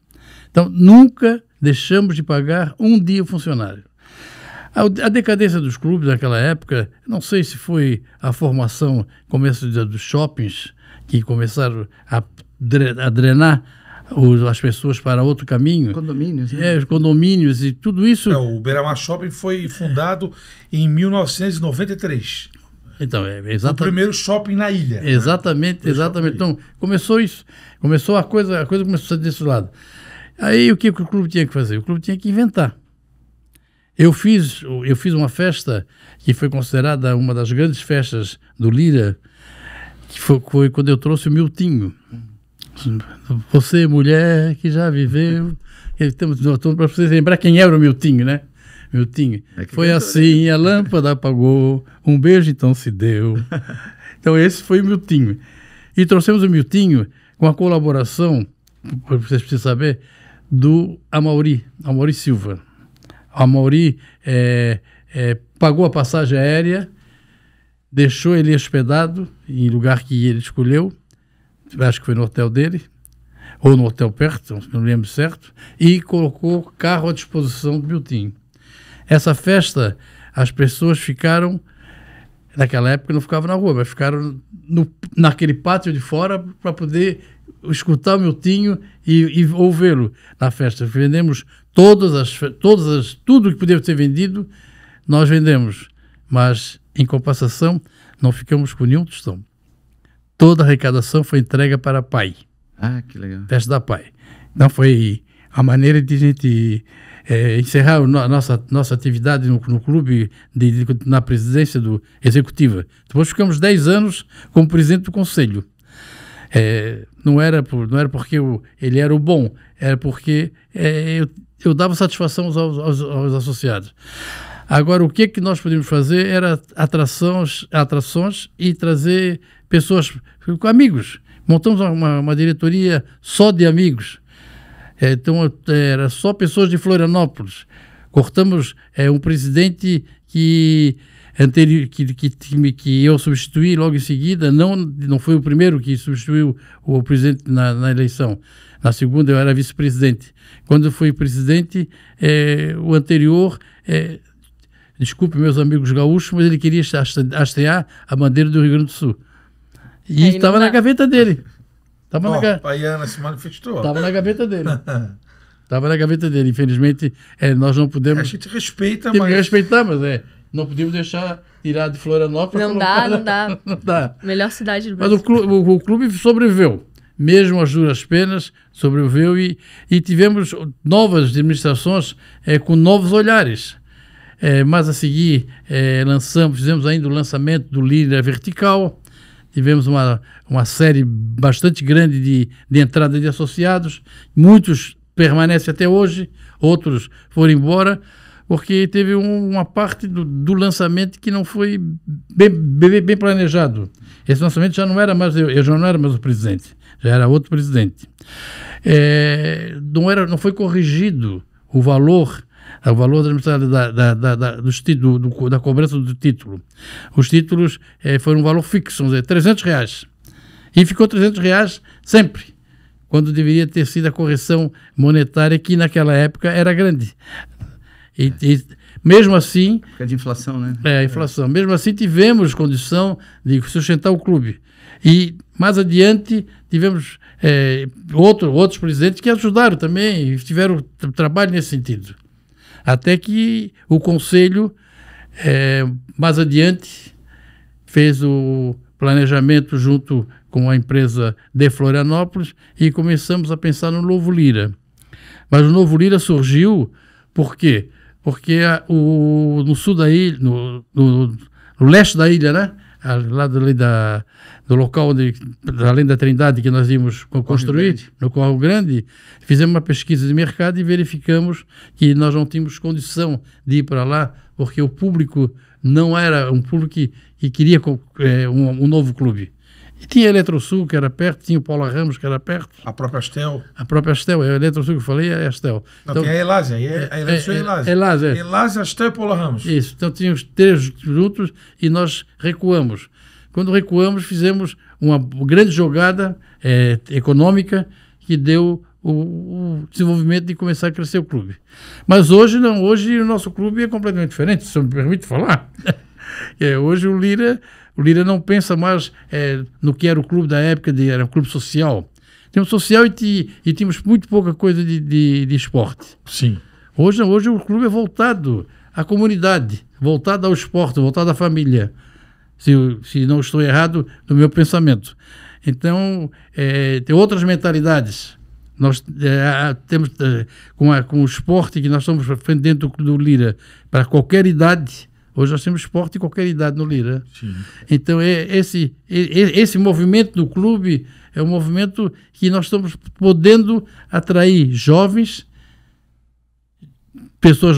C: Então, nunca deixamos de pagar um dia o funcionário. A decadência dos clubes naquela época, não sei se foi a formação, começo dos shoppings, que começaram a, drenar as pessoas para outro caminho.
A: Condomínios. Né? É, os
C: condomínios
A: e tudo isso. É, o Beira-Mar Shopping foi fundado em 1993. Então, é exatamente. O primeiro shopping na ilha.
C: Exatamente, né? exatamente. Então, começou isso. Começou a coisa, a coisa começou a ser desse lado. Aí o é que o clube tinha que fazer? O clube tinha que inventar. Eu fiz, eu fiz uma festa que foi considerada uma das grandes festas do Lira, que foi, foi quando eu trouxe o Miltinho. Você, mulher que já viveu. Estamos para vocês lembrar quem era o Miltinho, né? Miltinho. É foi né? assim, a lâmpada apagou, um beijo então se deu. então, esse foi o Miltinho. E trouxemos o Miltinho com a colaboração, vocês precisam saber, do Amauri, Amauri Silva. Amauri é, é, pagou a passagem aérea, deixou ele hospedado em lugar que ele escolheu, acho que foi no hotel dele, ou no hotel perto, não lembro certo, e colocou carro à disposição do Miltinho. Essa festa, as pessoas ficaram, naquela época não ficavam na rua, mas ficaram no, naquele pátio de fora para poder escutar o meu tinho e, e ouvi-lo na festa. Vendemos todas as, todas as, tudo que podíamos ter vendido, nós vendemos, mas em compensação não ficamos com nenhum tostão. Toda a arrecadação foi entrega para a PAI. Ah, que legal. Festa da PAI. Não foi a maneira de a gente é, encerrar a nossa, nossa atividade no, no clube de, de, na presidência do executiva. Depois ficamos 10 anos como presidente do conselho. É, não era, por, não era porque eu, ele era o bom, era porque é, eu, eu, dava satisfação aos, aos, aos, associados. Agora, o que, é que nós podíamos fazer era atrações, atrações e trazer pessoas, amigos. Montamos uma, uma diretoria só de amigos. É, então, era só pessoas de Florianópolis. Cortamos é, um presidente que anterior que, que, que eu substituí logo em seguida, não, não foi o primeiro que substituiu o, presidente na, na, eleição. Na segunda eu era vice-presidente. Quando eu fui presidente, é, o anterior é, desculpe meus amigos gaúchos, mas ele queria hastear a bandeira do Rio Grande do Sul. E estava na gaveta dele. Estava oh, na gaveta.
A: Paiana se manifestou. na gaveta dele.
C: Estava na gaveta dele. Infelizmente, é, nós não pudemos. A gente respeita, Tem mas. respeitar, mas é. Não podíamos deixar tirar de Florianópolis. Não dá, não,
D: dá. não dá. Melhor cidade do Brasil.
C: Mas o clube, o, o clube sobreviveu. Mesmo às duras penas, sobreviveu e, e tivemos novas administrações é, com novos olhares. É, mas a seguir, é, lançamos, fizemos ainda o lançamento do Líder Vertical, tivemos uma, uma série bastante grande de, de entrada de associados, muitos permanecem até hoje, outros foram embora, porque teve um, uma parte do, do, lançamento que não foi bem, bem, bem, planejado. Esse lançamento já não era mais eu, eu já não era mais o presidente, já era outro presidente. É, não era, não foi corrigido o valor o valor da, da, da, da, do, do, da cobrança do título. Os títulos é, foram um valor fixo, vamos dizer, 300 reais. E ficou 300 reais sempre, quando deveria ter sido a correção monetária, que naquela época era grande. E, e mesmo assim. é de inflação, né? É, inflação. É. Mesmo assim, tivemos condição de sustentar o clube. E mais adiante, tivemos é, outro, outros presidentes que ajudaram também e tiveram trabalho nesse sentido. Até que o conselho, é, mais adiante, fez o planejamento junto com a empresa de Florianópolis e começamos a pensar no Novo Lira. Mas o Novo Lira surgiu por quê? porque o, no sul da ilha, no, no, no leste da ilha, né? Lá do, da, do local além da Trindade que nós íamos construir, no Corral Grande, fizemos uma pesquisa de mercado e verificamos que nós não tínhamos condição de ir para lá, porque o público não era um público que, que queria é, um, um novo clube. E tinha a Eletrosul, que era perto, tinha o Paula Ramos, que era perto. A própria Estel. A própria Estel, a é Eletrosul que eu falei é a Estel. Não, então, tem a Elásia, a Eletrosul é, é Elásia. É, Elásia.
A: Elásia, Estel e Paula
C: Ramos. Isso, então tínhamos três juntos e nós recuamos. Quando recuamos, fizemos uma grande jogada é, econômica que deu o, o, desenvolvimento de começar a crescer o clube. Mas hoje não, hoje o nosso clube é completamente diferente, se me permite falar. é, hoje o Lira o Lira não pensa mais é, no que era o clube da época, de, era um clube social. Temos social e, te, e tínhamos muito pouca coisa de, de, de, esporte. Sim. Hoje, hoje o clube é voltado à comunidade, voltado ao esporte, voltado à família. Se, se não estou errado no meu pensamento. Então, é, tem outras mentalidades. Nós é, temos, é, com, a, com o esporte que nós estamos dentro do Lira, para qualquer idade, Hoje nós temos esporte de qualquer idade no Lira. Sim. Então, é, esse, é, é, esse movimento do clube é um movimento que nós estamos podendo atrair jovens, pessoas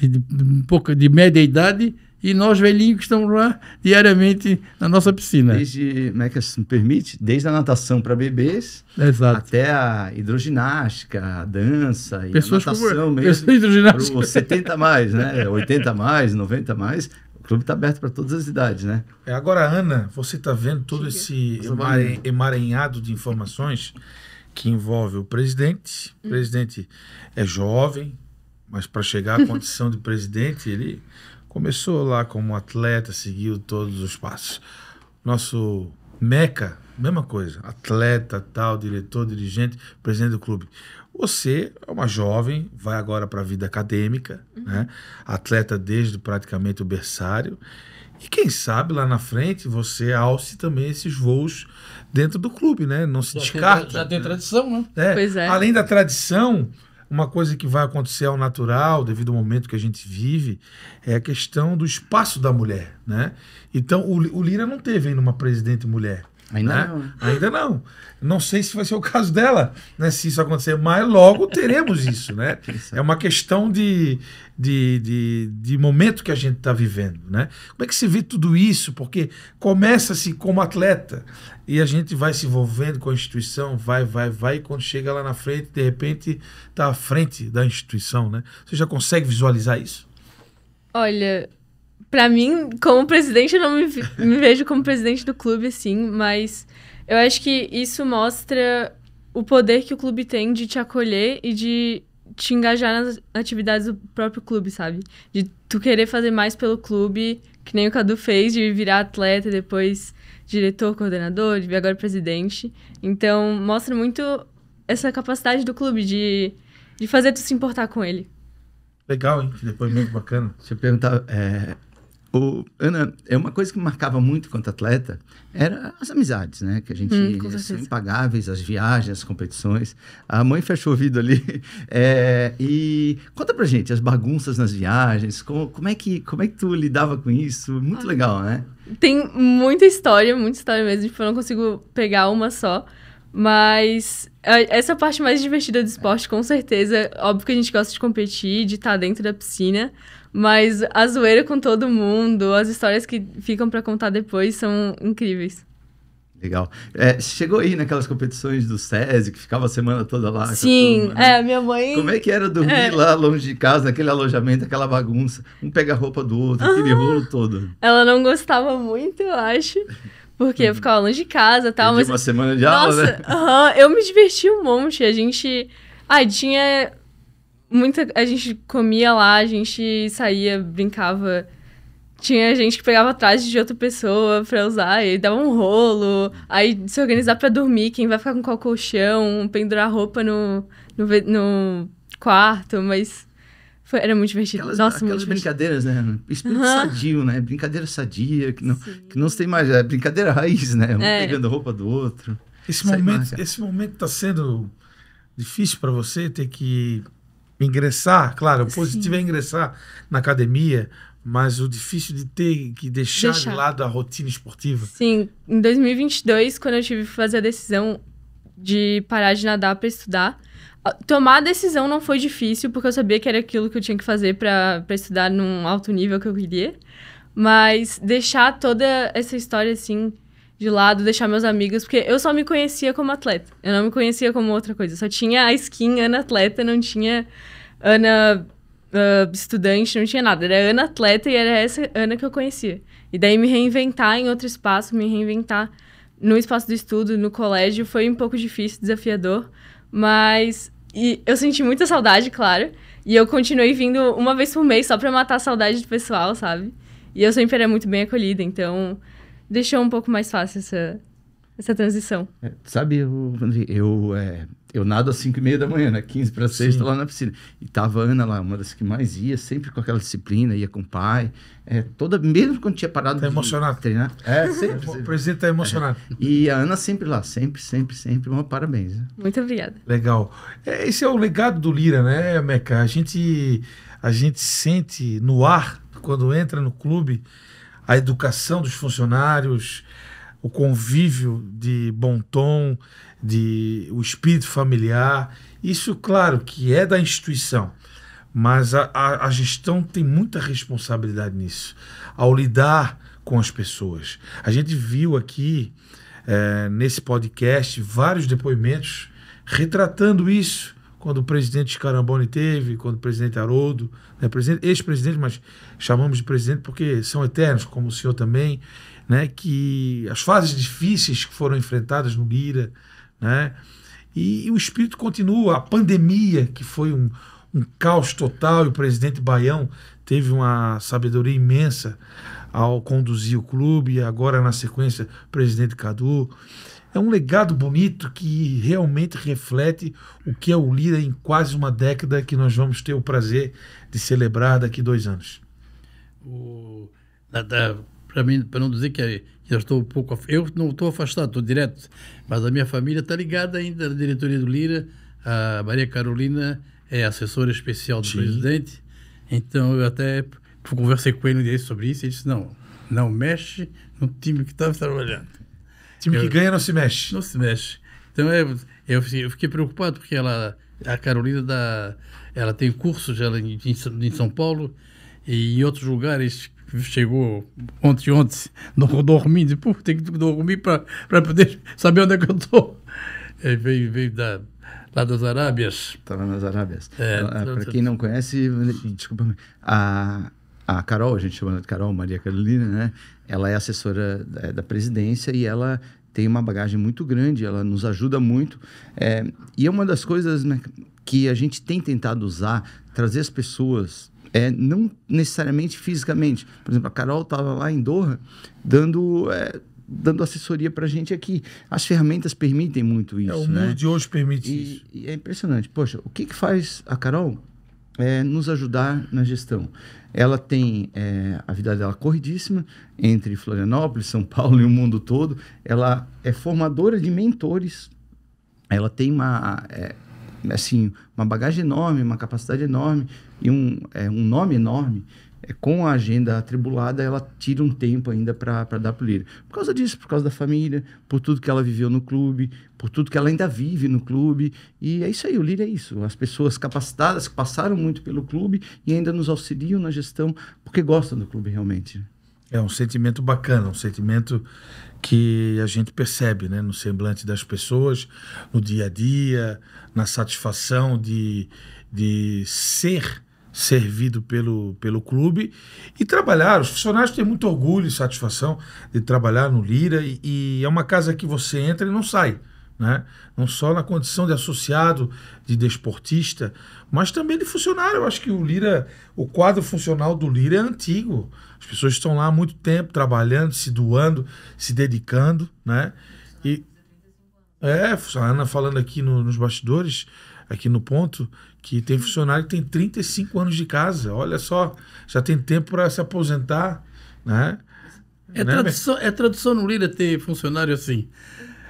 C: de, de, de média
B: idade, e nós velhinhos que estamos lá
C: diariamente na nossa
B: piscina. Desde, como é que se permite? Desde a natação para bebês Exato. até a hidroginástica, a dança, e pessoas a natação como, mesmo. Hidroginástica. 70 mais, né? 80 mais, 90 mais. O clube está aberto para todas as idades, né?
A: É, agora, Ana, você está vendo todo esse emaranhado de informações que envolve o presidente. O hum. presidente é jovem, mas para chegar à condição de presidente, ele Começou lá como atleta, seguiu todos os passos. Nosso Meca, mesma coisa, atleta, tal, diretor, dirigente, presidente do clube. Você é uma jovem, vai agora para a vida acadêmica, uhum. né? atleta desde praticamente o berçário. E quem sabe lá na frente você alce também esses voos dentro do clube, né? Não se já descarta. Tem, já tem
C: tradição, né? É. Pois é. Além da
A: tradição, uma coisa que vai acontecer ao natural, devido ao momento que a gente vive, é a questão do espaço da mulher. Né? Então, o, o Lira não teve ainda uma presidente mulher. Ainda né? não. Ainda não. Não sei se vai ser o caso dela, né, se isso acontecer, mas logo teremos isso, né? É uma questão de, de, de, de momento que a gente está vivendo, né? Como é que se vê tudo isso? Porque começa-se como atleta e a gente vai se envolvendo com a instituição, vai, vai, vai, e quando chega lá na frente, de repente está à frente da instituição, né? Você já consegue visualizar isso?
D: Olha, para mim, como presidente, eu não me, me vejo como presidente do clube, assim, mas eu acho que isso mostra o poder que o clube tem de te acolher e de te engajar nas atividades do próprio clube, sabe? De tu querer fazer mais pelo clube, que nem o Cadu fez, de virar atleta, depois diretor, coordenador, de vir agora presidente. Então, mostra muito essa capacidade do clube de, de fazer tu se importar com ele.
B: Legal, hein? depois muito bacana. Deixa eu perguntar, é, o, Ana, é uma coisa que me marcava muito quanto atleta era as amizades, né? Que a gente hum, é são impagáveis, as viagens, as competições. A mãe fechou o ouvido ali. É, e conta pra gente as bagunças nas viagens, como, como, é, que, como é que tu lidava com isso? Muito ah, legal, né?
D: Tem muita história, muita história mesmo. Tipo, eu não consigo pegar uma só. Mas essa parte mais divertida do esporte, com certeza. É óbvio que a gente gosta de competir, de estar tá dentro da piscina. Mas a zoeira com todo mundo, as histórias que ficam para contar depois são incríveis.
B: Legal. É, chegou aí naquelas competições do SESI, que ficava a semana toda lá. Sim, turma,
D: né? é, minha mãe. Como é que era dormir é. lá
B: longe de casa, naquele alojamento, aquela bagunça? Um pega a roupa do outro, ah, aquele rolo todo.
D: Ela não gostava muito, eu acho. Porque eu ficava longe de casa e tal. Mas... Uma semana de Nossa, aula, né? Uh -huh, eu me diverti um monte. A gente. Ah, tinha muita a gente comia lá, a gente saía, brincava. Tinha gente que pegava atrás de outra pessoa pra usar, e dava um rolo, aí se organizar para dormir, quem vai ficar com qual colchão, pendurar roupa no, no, no quarto, mas foi, era muito divertido. Aquelas, Nossa, aquelas muito brincadeiras,
B: divertido. né? Espírito uhum. sadio, né? Brincadeira sadia, que não, que não se tem mais. É brincadeira raiz, né? Um é. pegando roupa do outro. Esse momento,
A: esse momento tá sendo difícil para você ter que ingressar, claro, o positivo Sim. é ingressar na academia, mas o difícil de ter que deixar, deixar, de lado a rotina esportiva.
D: Sim, em 2022, quando eu tive que fazer a decisão de parar de nadar para estudar, tomar a decisão não foi difícil, porque eu sabia que era aquilo que eu tinha que fazer para estudar num alto nível que eu queria, mas deixar toda essa história assim de lado, deixar meus amigos, porque eu só me conhecia como atleta. Eu não me conhecia como outra coisa. Só tinha a skin Ana Atleta, não tinha Ana uh, estudante, não tinha nada. Era Ana Atleta e era essa Ana que eu conhecia. E daí me reinventar em outro espaço, me reinventar no espaço do estudo, no colégio, foi um pouco difícil, desafiador. Mas e eu senti muita saudade, claro. E eu continuei vindo uma vez por mês só pra matar a saudade do pessoal, sabe? E eu sempre era muito bem acolhida, então deixou um pouco mais fácil essa, essa transição.
B: É, sabe, eu, eu, é, eu nado às 5 e meia da manhã, né? 15 para 6, lá na piscina. E tava a Ana lá, uma das que mais ia, sempre com aquela disciplina, ia com o pai. É, toda, mesmo quando tinha parado tá de emocionado. treinar. É, sempre. O presidente está emocionado. É. E a Ana sempre lá, sempre, sempre, sempre. Uma parabéns. Né? Muito obrigada. Legal. É, esse é o legado
A: do Lira, né, Meca? A gente, a gente sente no ar, quando entra no clube, a educação dos funcionários, o convívio de bom tom, de o espírito familiar. Isso, claro, que é da instituição, mas a, a, a gestão tem muita responsabilidade nisso, ao lidar com as pessoas. A gente viu aqui é, nesse podcast vários depoimentos retratando isso quando o presidente Caramboni teve, quando o presidente Haroldo, né, ex-presidente, mas chamamos de presidente porque são eternos, como o senhor também, né, que as fases difíceis que foram enfrentadas no Lira, né, e, e o espírito continua, a pandemia, que foi um, um caos total, e o presidente Baião teve uma sabedoria imensa ao conduzir o clube, e agora na sequência, o presidente Cadu é um legado bonito que realmente reflete o que é o Lira em quase uma década que nós vamos ter o prazer de celebrar daqui dois anos.
C: Para mim, para não dizer que já é, eu estou um pouco. Eu não estou afastado, estou direto, mas a minha família está ligada ainda à diretoria do Lira. A Maria Carolina é assessora especial do Sim. presidente, então eu até conversei com ele sobre isso. Ele disse: não, não mexe no time que estava tá trabalhando. Time que ganha não se mexe. Não se mexe. Então é, eu, eu, assim, eu fiquei preocupado porque ela, a Carolina da, ela tem cursos ela em, em São Paulo e em outros lugares chegou ontem, ontem, não dormindo, pô, tem que dormir para poder saber onde é que eu estou. É, veio, veio da, lá das Arábias. Estava tá nas Arábias. É, ah, para quem não
B: conhece, desculpa, a, a Carol, a gente chama de Carol Maria Carolina, né? Ela é assessora da, presidência e ela tem uma bagagem muito grande, ela nos ajuda muito. É, e é uma das coisas né, que a gente tem tentado usar, trazer as pessoas, é, não necessariamente fisicamente. Por exemplo, a Carol estava lá em Doha dando. É, dando assessoria para a gente aqui. As ferramentas permitem muito isso. É, o mundo né? de hoje permite e, isso. E é impressionante. Poxa, o que, que faz a Carol? é, nos ajudar na gestão. Ela tem é, a vida dela corridíssima entre Florianópolis, São Paulo e o mundo todo. Ela é formadora de mentores. Ela tem uma é, assim uma bagagem enorme, uma capacidade enorme e um, é, um nome enorme é, com a agenda atribulada, ela tira um tempo ainda para dar para o líder. Por causa disso, por causa da família, por tudo que ela viveu no clube, por tudo que ela ainda vive no clube. E é isso aí, o líder é isso. As pessoas capacitadas que passaram muito pelo clube e ainda nos auxiliam na gestão porque gostam do clube realmente.
A: É um sentimento bacana, um sentimento que a gente
B: percebe né,
A: no semblante das pessoas, no dia a dia, na satisfação de, de ser servido pelo, pelo clube e trabalhar. Os funcionários têm muito orgulho e satisfação de trabalhar no Lira e, e é uma casa que você entra e não sai. Né? Não só na condição de associado, de desportista, mas também de funcionário. Eu acho que o Lira, o quadro funcional do Lira é antigo. As pessoas estão lá há muito tempo trabalhando, se doando, se dedicando, né? E é, a Ana falando aqui no, nos bastidores, aqui no ponto, que tem funcionário que tem 35 anos de casa. Olha só, já tem tempo para se aposentar, né? É, né? Tradição,
C: é tradição no Lira ter funcionário assim.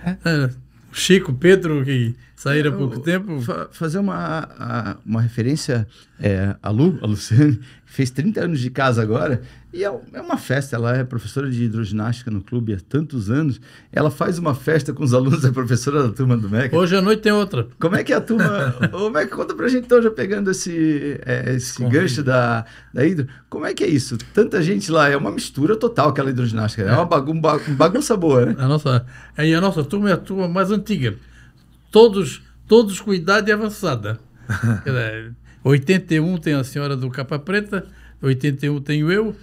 B: É. é Chico, Pedro, que saíram há é, pouco tempo. Fa fazer uma, a, uma referência é, a Lu, a Luciane, que fez 30 anos de casa agora. E é, é uma festa, ela é professora de hidroginástica no clube há tantos anos. Ela faz uma festa com os alunos, é professora da turma do MEC. Hoje à noite tem outra. Como é que é a turma. Ô, MEC, conta pra gente então, já pegando esse, é, esse gancho da, da hidro. Como é que é isso? Tanta gente lá, é uma mistura total aquela hidroginástica. É, é uma bagun bagunça boa, né? A nossa, e a nossa
C: turma é a turma mais antiga. Todos, todos com idade avançada. 81 tem a senhora do Capa Preta, 81 tenho eu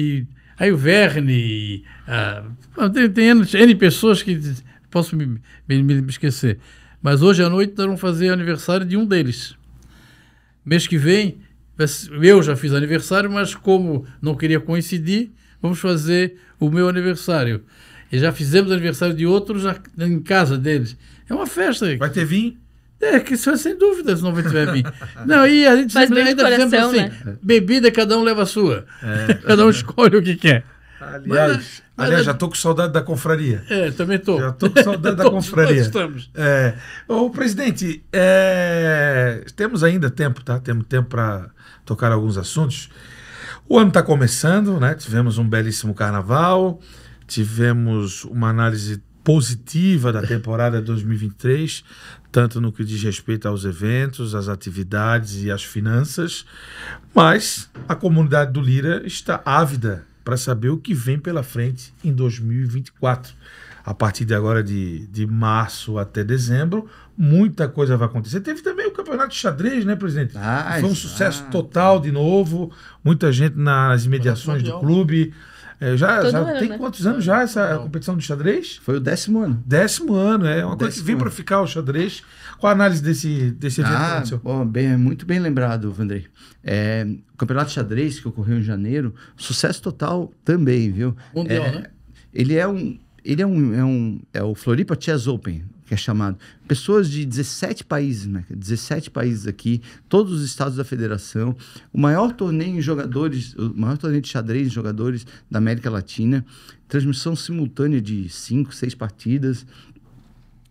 C: e aí o Verne, e, ah, tem, tem N, N, pessoas que posso me, me, me, esquecer. Mas hoje à noite nós vamos fazer aniversário de um deles. Mês que vem, eu já fiz aniversário, mas como não queria coincidir, vamos fazer o meu aniversário. E já fizemos aniversário de outros em casa deles. É uma festa. Vai ter vinho? É, que isso é sem dúvida, se não tiver vinho. Não, e a gente sempre, ainda coração, sempre assim, né? bebida cada um leva a sua. É. cada um escolhe o
A: que quer. Aliás, mas, mas, aliás já estou com saudade da confraria. É, também estou. Já estou com saudade da confraria. Estamos. É, ô, presidente, é, temos ainda tempo, tá? Temos tempo para tocar alguns assuntos. O ano está começando, né? Tivemos um belíssimo carnaval, tivemos uma análise positiva da temporada 2023 tanto no que diz respeito aos eventos, às atividades e às finanças, mas a comunidade do Lira está ávida para saber o que vem pela frente em 2024. A partir de agora, de, de março até dezembro, muita coisa vai acontecer. Teve também o campeonato de xadrez, né, presidente? Ah, Foi um sucesso ah, total de novo. Muita gente nas imediações do clube. É, já, já ano, tem né? quantos anos já essa Não. competição de xadrez? Foi o décimo ano. Décimo
B: ano, é uma décimo coisa que para
A: ficar o xadrez. Qual a análise desse, desse evento? Ah,
B: bom, bem, é muito bem lembrado, Vandrei. É, o campeonato de xadrez que ocorreu em janeiro, sucesso total também, viu? Mundial, é, né? Ele é um, ele é um, é um, é o Floripa Chess Open que é chamado. Pessoas de 17 países, né? 17 países aqui, todos os estados da federação. O maior torneio em jogadores, o maior torneio de xadrez em jogadores da América Latina. Transmissão simultânea de 5, 6 partidas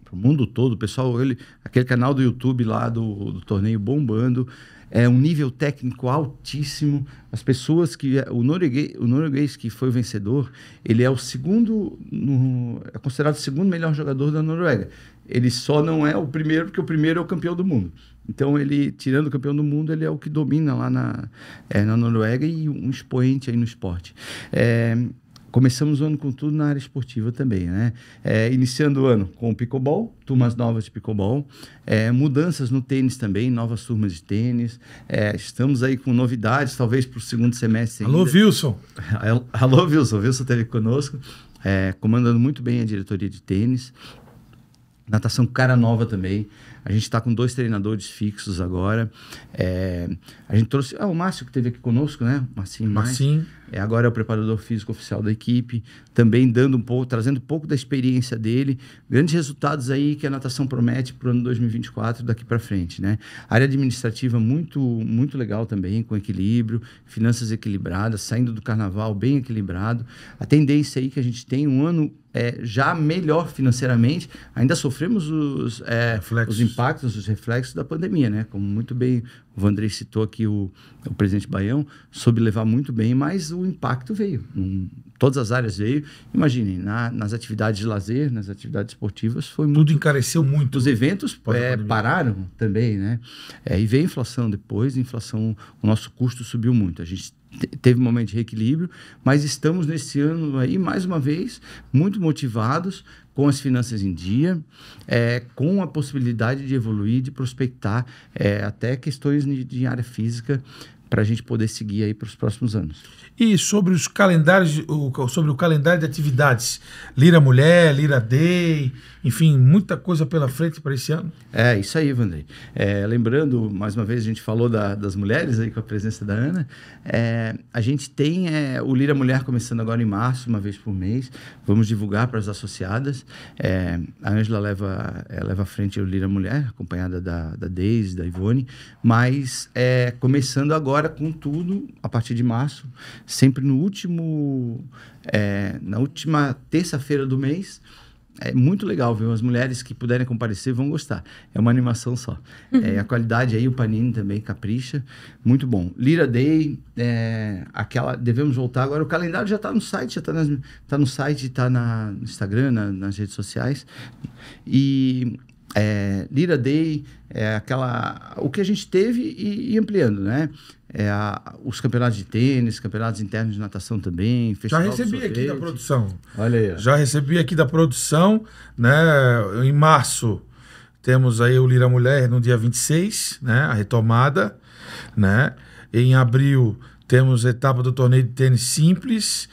B: para o mundo todo. O pessoal, ele, aquele canal do YouTube lá do, do torneio bombando é um nível técnico altíssimo. As pessoas que. É, o norueguês, o norueguês que foi o vencedor, ele é o segundo. No, é considerado o segundo melhor jogador da Noruega. Ele só não é o primeiro, porque o primeiro é o campeão do mundo. Então, ele, tirando o campeão do mundo, ele é o que domina lá na, é, na Noruega e um expoente aí no esporte. É, Começamos o ano com tudo na área esportiva também, né? É, iniciando o ano com o picobol, turmas novas de picobol, é, mudanças no tênis também, novas turmas de tênis. É, estamos aí com novidades, talvez para o segundo semestre. Ainda. Alô, Wilson! Alô, Wilson! Wilson esteve conosco, é, comandando muito bem a diretoria de tênis. Natação cara nova também. A gente está com dois treinadores fixos agora. É, a gente trouxe. Ah, o Márcio que esteve aqui conosco, né? Marcinho. Márcio é, agora é o preparador físico oficial da equipe, também dando um pouco, trazendo um pouco da experiência dele. Grandes resultados aí que a natação promete para o ano 2024 daqui para frente, né? Área administrativa muito, muito legal também, com equilíbrio, finanças equilibradas, saindo do carnaval bem equilibrado. A tendência aí que a gente tem um ano é, já melhor financeiramente, ainda sofremos os, é, os impactos, os reflexos da pandemia, né? Como muito bem o Vandrei citou aqui o, o presidente Baião, soube levar muito bem, mas o impacto veio. Um, todas as áreas veio. Imaginem, na, nas atividades de lazer, nas atividades esportivas, foi Tudo encareceu muito. Os eventos é, pararam também, né? É, e veio a inflação depois, a inflação, o nosso custo subiu muito. A gente teve um momento de reequilíbrio, mas estamos nesse ano aí, mais uma vez, muito motivados com as finanças em dia, é, com a possibilidade de evoluir, de prospectar é, até questões de, de área física para a gente poder seguir aí para os próximos anos. E sobre os
A: calendários, o, sobre o calendário de atividades, Lira Mulher, Lira Day, enfim, muita coisa pela frente para esse ano.
B: É, isso aí, Vandrei. É, lembrando, mais uma vez, a gente falou da, das mulheres aí com a presença da Ana. É, a gente tem é, o Lira Mulher começando agora em março, uma vez por mês. Vamos divulgar para as associadas. É, a Ângela leva, é, leva à frente o Lira Mulher, acompanhada da, da Deise, da Ivone, mas é, começando agora agora, contudo, a partir de março, sempre no último, é, na última terça-feira do mês, é muito legal, viu? As mulheres que puderem comparecer vão gostar. É uma animação só. Uhum. É, a qualidade aí, o Panini também capricha. Muito bom. Lira Day, é, aquela. Devemos voltar agora. O calendário já está no site, já está tá no site, está no Instagram, na, nas redes sociais. E é, Lira Day, é aquela, o que a gente teve e, e ampliando, né? é, a, os campeonatos de tênis, campeonatos internos de natação também. Já recebi aqui da produção. Olha aí. Ó. Já recebi aqui da produção, né?
A: Em março temos aí o Lira Mulher no dia 26, né? A retomada, né? Em abril temos a etapa do torneio de tênis simples,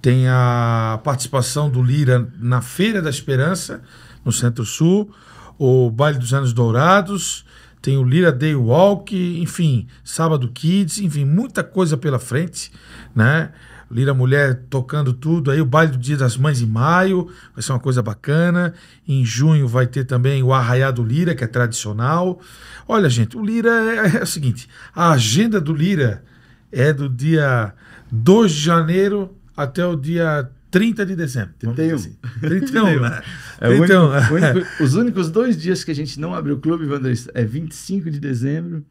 A: tem a participação do Lira na Feira da Esperança, no Centro-Sul, o Baile dos Anos Dourados, tem o Lira Day Walk, enfim, Sábado Kids, enfim, muita coisa pela frente, né? Lira Mulher tocando tudo, aí o baile do Dia das Mães em maio, vai ser uma coisa bacana. Em junho vai ter também o Arraiado do Lira, que é tradicional. Olha, gente, o Lira é, é, é o seguinte, a agenda do Lira é do dia 2 de janeiro até o dia 30 de dezembro. 31. Assim. 31, Né? É 31. Então, único, único,
B: os únicos dois dias que a gente não abre o clube, Vanderlei, é 25 de dezembro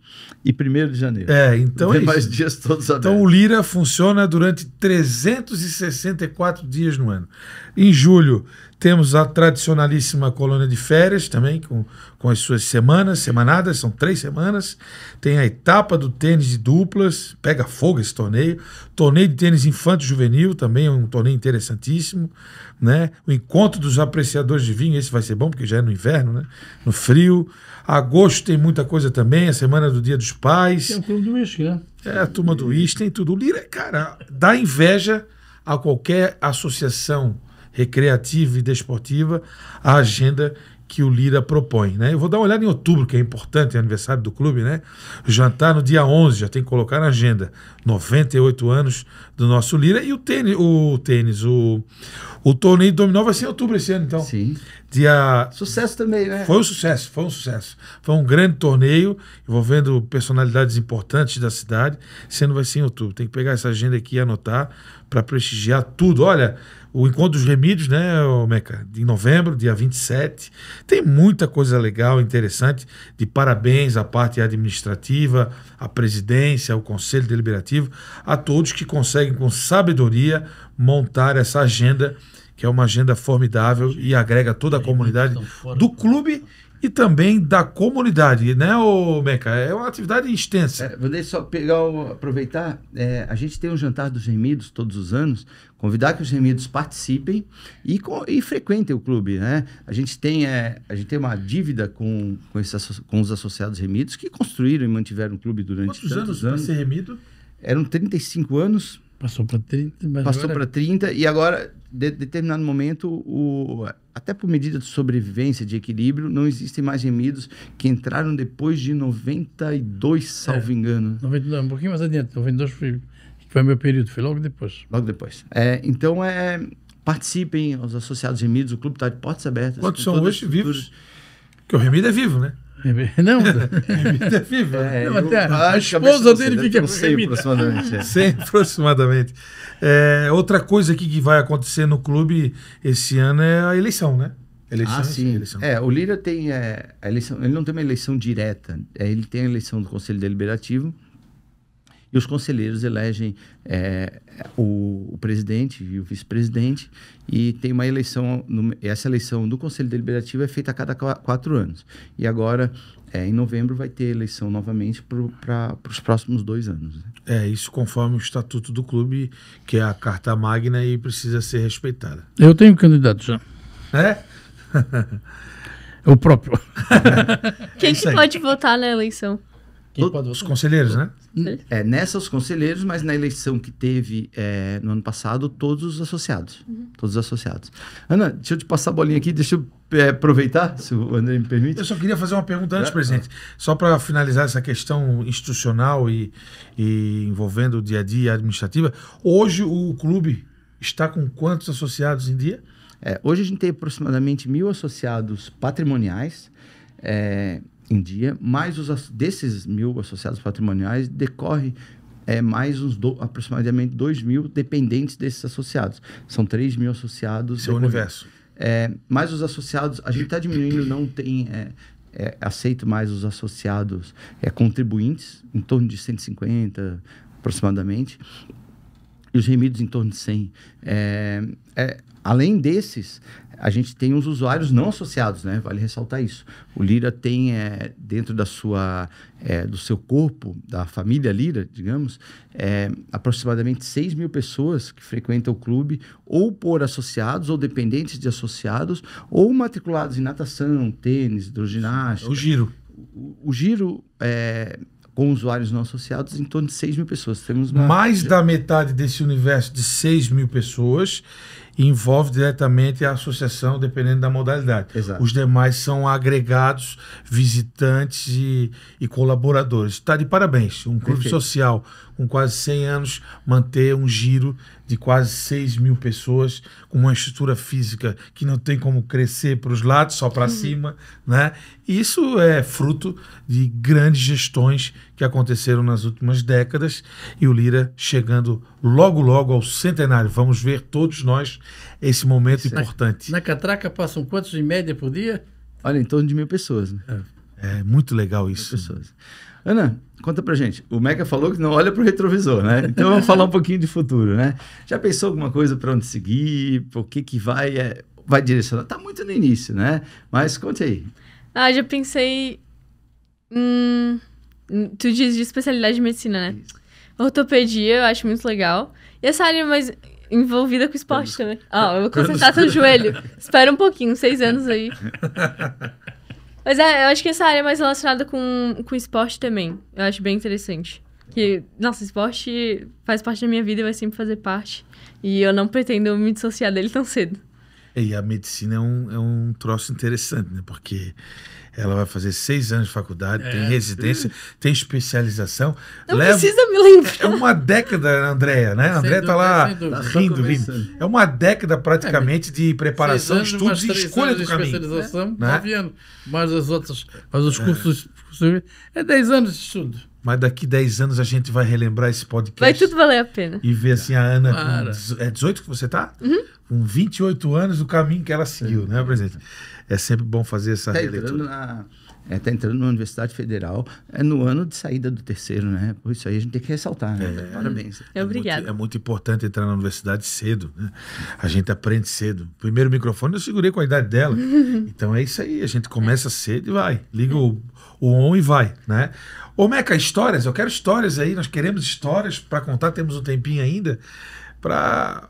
B: e 1 de janeiro. É, então é mais dias todos abertos. Então o Lira funciona durante
A: 364 dias no ano. Em julho, temos a tradicionalíssima colônia de férias também, com, com as suas semanas, semanadas, são três semanas. Tem a etapa do tênis de duplas, pega fogo esse torneio. Torneio de tênis infanto-juvenil também é um torneio interessantíssimo. Né? O encontro dos apreciadores de vinho, esse vai ser bom, porque já é no inverno, né? no frio. Agosto tem muita coisa também, a semana do Dia dos Pais. Tem o clube do uísque, né? É, a turma do uísque, tem tudo. O Lira, cara, dá inveja a qualquer associação recreativa e desportiva a agenda que o Lira propõe. Né? Eu vou dar uma olhada em outubro, que é importante, é aniversário do clube, né? Jantar no dia 11, já tem que colocar na agenda. 98 anos do nosso Lira. E o tênis, o, tênis, o, o torneio dominó vai ser em outubro esse ano, então. Sim. Dia...
B: Sucesso também, né? Foi um
A: sucesso, foi um sucesso. Foi um grande torneio envolvendo personalidades importantes da cidade. Sendo vai ser em outubro. Tem que pegar essa agenda aqui e anotar para prestigiar tudo. Olha, o Encontro dos Remídios, né, Meca? de novembro, dia 27. Tem muita coisa legal, interessante. De parabéns à parte administrativa, à presidência, ao Conselho Deliberativo, a todos que conseguem, com sabedoria, montar essa agenda que é uma agenda formidável e agrega toda a comunidade do clube e também da comunidade, né, ô Meca? É uma atividade
B: extensa. É, vou deixar só pegar, o, aproveitar. É, a gente tem um jantar dos gemidos todos os anos. Convidar que os gemidos participem e, com, e frequentem o clube, né? A gente tem, é, a gente tem uma dívida com, com, esses, com os associados remidos que construíram e mantiveram o clube durante Quantos anos. Quantos anos ser remido? Eram 35 anos. Passou para 30. Mas Passou para 30 e agora de determinado momento, o, até por medida de sobrevivência, de equilíbrio, não existem mais gemidos que entraram depois de 92, é. salvo é, engano.
C: 92, um pouquinho mais adiante, 92 foi, foi meu período, foi logo depois.
B: Logo depois. É, então, é, participem, os associados gemidos, o clube está de portas abertas. Quantos são hoje vivos? Porque o remido é vivo,
A: né? não, é viva. É, não, até eu, a, a esposa dele fica com 100 aproximadamente. É. 100 aproximadamente. É, outra coisa aqui que vai acontecer no clube esse ano é a eleição, né? Eleição, ah, sim.
B: Eleição. É, o Lira tem é, a eleição, ele não tem uma eleição direta, é, ele tem a eleição do Conselho Deliberativo, e os conselheiros elegem é, o, o, presidente e o vice-presidente, e tem uma eleição, no, essa eleição do Conselho Deliberativo é feita a cada quatro anos. E agora, é, em novembro, vai ter eleição novamente para os próximos dois anos. Né? É, isso conforme o estatuto do clube, que é a carta
A: magna e precisa ser respeitada.
C: Eu tenho candidato já. É? É o próprio.
D: É Quem é que pode votar na eleição?
B: Quem pode... Os conselheiros, né? É, nessa os conselheiros, mas na eleição que teve é, no ano passado, todos os associados. Uhum. Todos os associados. Ana, deixa eu te passar a bolinha aqui, deixa eu é, aproveitar, se o André me permite. Eu só
A: queria fazer uma pergunta antes, é, presidente. Só para finalizar essa questão institucional e, e envolvendo o dia a dia administrativa. Hoje o clube
B: está com quantos associados em dia? É, hoje a gente tem aproximadamente mil associados patrimoniais. É, em dia, mais os, desses mil associados patrimoniais decorre é, mais uns do, aproximadamente 2 mil dependentes desses associados. São 3 mil associados. Seu universo. É, mais os associados, a gente está diminuindo, não tem é, é, aceito mais os associados é, contribuintes, em torno de 150 aproximadamente e os remidos em torno de 100. É, é, além desses, a gente tem uns usuários não associados, né? Vale ressaltar isso. O Lira tem é, dentro da sua, é, do seu corpo, da família Lira, digamos, é, aproximadamente 6 mil pessoas que frequentam o clube, ou por associados, ou dependentes de associados, ou matriculados em natação, tênis, hidroginástica. É o giro. O, o giro é, com usuários não associados em torno de 6 mil pessoas. Temos Mais da
A: metade desse universo de 6 mil pessoas envolve diretamente a associação, dependendo da modalidade. Exato. Os demais são agregados, visitantes e, e colaboradores. Está de parabéns. Um clube Perfeito. social com quase 100 anos manter um giro de quase 6 mil pessoas com uma estrutura física que não tem como crescer para os lados, só para uhum. cima. Né? Isso é fruto de grandes gestões que aconteceram nas últimas décadas e o Lira chegando logo, logo ao centenário. Vamos ver todos nós esse momento importante.
C: Na catraca passam quantos em média por dia?
B: Olha, em torno de mil pessoas. Né? É. É muito legal isso. Pessoas. Ana, conta pra gente. O Meca falou que não olha pro retrovisor, né? Então vamos falar um pouquinho de futuro, né? Já pensou alguma coisa para onde seguir? Por que que vai é, vai direcionar? Tá muito no início, né? Mas conte aí.
D: Ah, já pensei hum, hum tu diz de especialidade de medicina, né? Isso. Ortopedia, eu acho muito legal. E essa área mais envolvida com esporte também. Ó, oh, eu vou consertar teu joelho. Espera um pouquinho, seis anos aí. Mas é, eu acho que essa área é mais relacionada com, com esporte também. Eu acho bem interessante. Que, nossa, esporte faz parte da minha vida e vai sempre fazer parte. E eu não pretendo me dissociar dele tão cedo.
A: E a medicina é um, é um troço interessante, né? Porque ela vai fazer seis anos de faculdade, é. tem residência, tem especialização. Não leva... precisa me lembrar. É uma década, Andréia, né? A Andréia tá lá tá rindo, rindo. É uma década praticamente é, de preparação, anos, estudos e
C: escolha do caminho. Especialização, né? nove anos. Mas as outras, mas os é. cursos
A: é dez anos de estudo. Mas daqui 10 anos a gente vai relembrar esse podcast. Vai
D: tudo valer a pena.
A: E ver assim a Ana. Com, é 18 que você tá? Uhum. Com 28 anos, o caminho que ela seguiu, Sim. né, presidente? É sempre bom
B: fazer essa tá releitura. Na, é, tá entrando na Universidade Federal, é no ano de saída do terceiro, né? Por isso aí a gente tem que ressaltar, né? É,
A: Parabéns.
D: É, é obrigado. Muito, é
B: muito importante entrar na universidade
A: cedo, né? A gente aprende cedo. Primeiro microfone eu segurei com a idade dela. então é isso aí, a gente começa cedo e vai. Liga o o on e vai, né? Ô Meca, histórias, eu quero histórias aí, nós queremos histórias para contar, temos um tempinho ainda para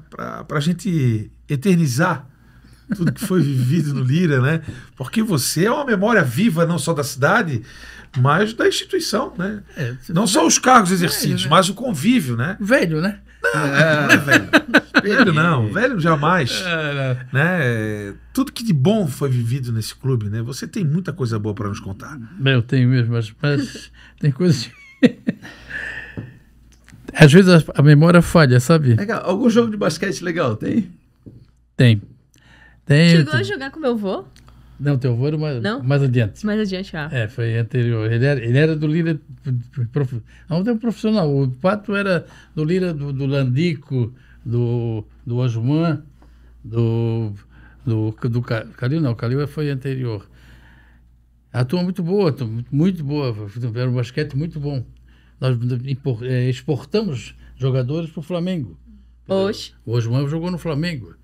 A: a gente eternizar tudo que foi vivido no Lira, né? Porque você é uma memória viva não só da cidade, mas da instituição, né? É, não só os cargos exercidos, velho, né? mas o convívio, né? Velho, né? Não, é, é. velho. velho não, velho jamais. É, né? né? Tudo que de bom foi vivido nesse clube, né? Você tem muita coisa boa para nos contar. eu tenho mesmo, mas, mas tem coisas.
C: Às vezes a, a, memória falha, sabe?
D: Legal.
B: Algum jogo de basquete legal tem?
C: Tem. tem Chegou tem. a
D: jogar com meu avô?
C: Não, teu avô era mais, não? mais adiante.
D: Mais adiante, ah. É,
C: foi anterior. Ele era, ele era do Lira. Prof, não tem um profissional. O Pato era do Lira do, do Landico, do, do Osman, do. Do, do Calil, não, Calil foi anterior. A turma muito boa, muito boa. Era um basquete muito bom. Nós é, exportamos jogadores para o Flamengo. Hoje? O Osman jogou no Flamengo.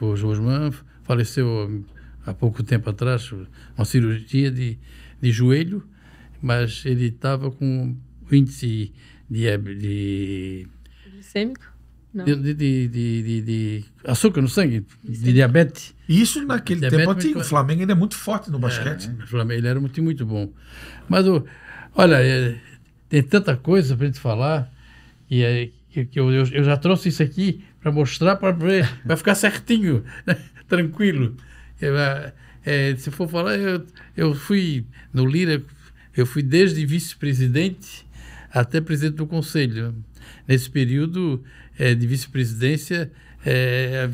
C: O Osman faleceu há pouco tempo atrás, uma cirurgia de, de joelho, mas ele estava com índice de. de
D: glicêmico? De,
C: de, de, de, açúcar no sangue, de diabetes. Isso naquele
A: diabetes, tempo antigo. O Flamengo ainda é muito forte no é, basquete.
C: É, o Flamengo ele era muito, muito bom. Mas, olha, é, tem tanta coisa para gente falar que, é, que, que eu, eu, já trouxe isso aqui para mostrar, para ficar certinho, né? tranquilo. Ah, é, se for falar, eu, eu fui no Lira, eu fui desde vice-presidente até presidente do conselho. Nesse período é, de vice-presidência, é,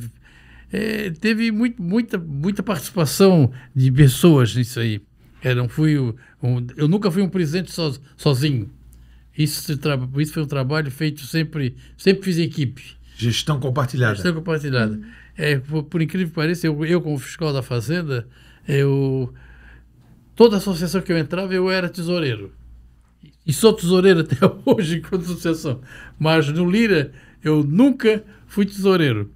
C: é teve muito, muita, muita participação de pessoas nisso aí. Eu, não fui um, eu nunca fui um presidente so, sozinho. Isso, isso foi um trabalho feito sempre, sempre fiz equipe. Gestão compartilhada. Gestão compartilhada. É, por, incrível que pareça, eu, eu como fiscal da Fazenda, eu toda associação que eu entrava, eu era tesoureiro. E sou tesoureiro até hoje enquanto associação. Mas no Lira, eu nunca fui tesoureiro.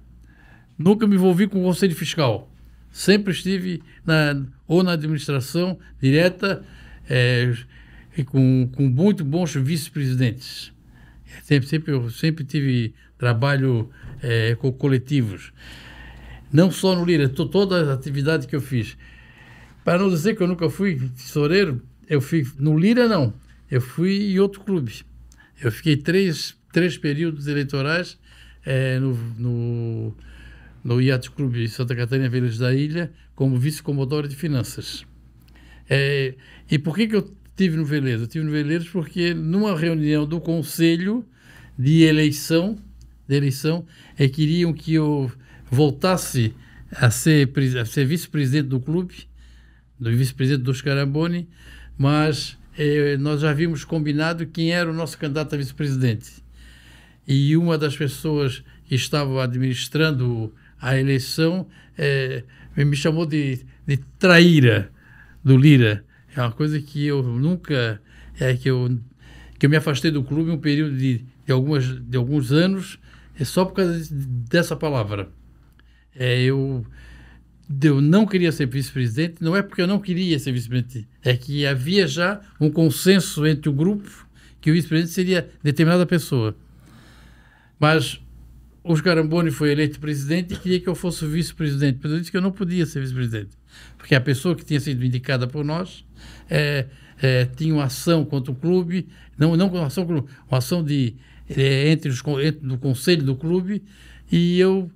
C: Nunca me envolvi com o conselho fiscal. Sempre estive na, ou na administração direta é, e com, com muito bons vice-presidentes. É, sempre, sempre, eu sempre tive trabalho é, com coletivos. Não só no Lira, toda a atividade que eu fiz. Para não dizer que eu nunca fui tesoureiro, eu fui no Lira não, eu fui em outro clube. Eu fiquei três, três períodos eleitorais é, no, no, no Iates Clube Santa Catarina Vilas da Ilha como vice-comodoro de finanças. É, e por que, que eu tive no Velhos? Eu tive no Velhos porque numa reunião do conselho de eleição, de eleição é, queriam que eu voltasse a ser, ser vice-presidente do clube, do vice-presidente do Scaraboni, mas eh, nós já havíamos combinado quem era o nosso candidato a vice-presidente. E uma das pessoas que estava administrando a eleição eh, me chamou de, de traíra do Lira. É uma coisa que eu nunca. É que eu, que eu me afastei do clube um período de, de, algumas, de alguns anos, é só por causa dessa palavra. É, eu, eu não queria ser vice-presidente, não é porque eu não queria ser vice-presidente, é que havia já um consenso entre o grupo que o vice-presidente seria determinada pessoa. Mas o Caramboni foi eleito presidente e queria que eu fosse vice-presidente, mas eu disse que eu não podia ser vice-presidente, porque a pessoa que tinha sido indicada por nós é, é, tinha uma ação contra o clube, não, não uma ação, uma ação de, é, entre, os, entre do conselho do clube, e eu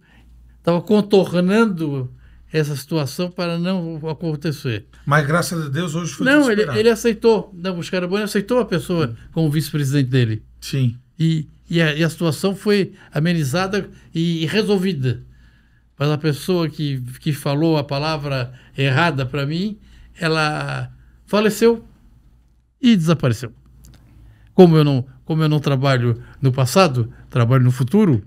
C: estava contornando essa situação para não acontecer.
A: Mas graças a Deus hoje foi Não, ele, ele,
C: aceitou. Não, né, o Scaraboni aceitou a pessoa como vice-presidente dele. Sim. E, e, a, e, a, situação foi amenizada e, e resolvida. Mas a pessoa que, que falou a palavra errada para mim, ela faleceu e desapareceu. Como eu não, como eu não trabalho no passado, trabalho no futuro,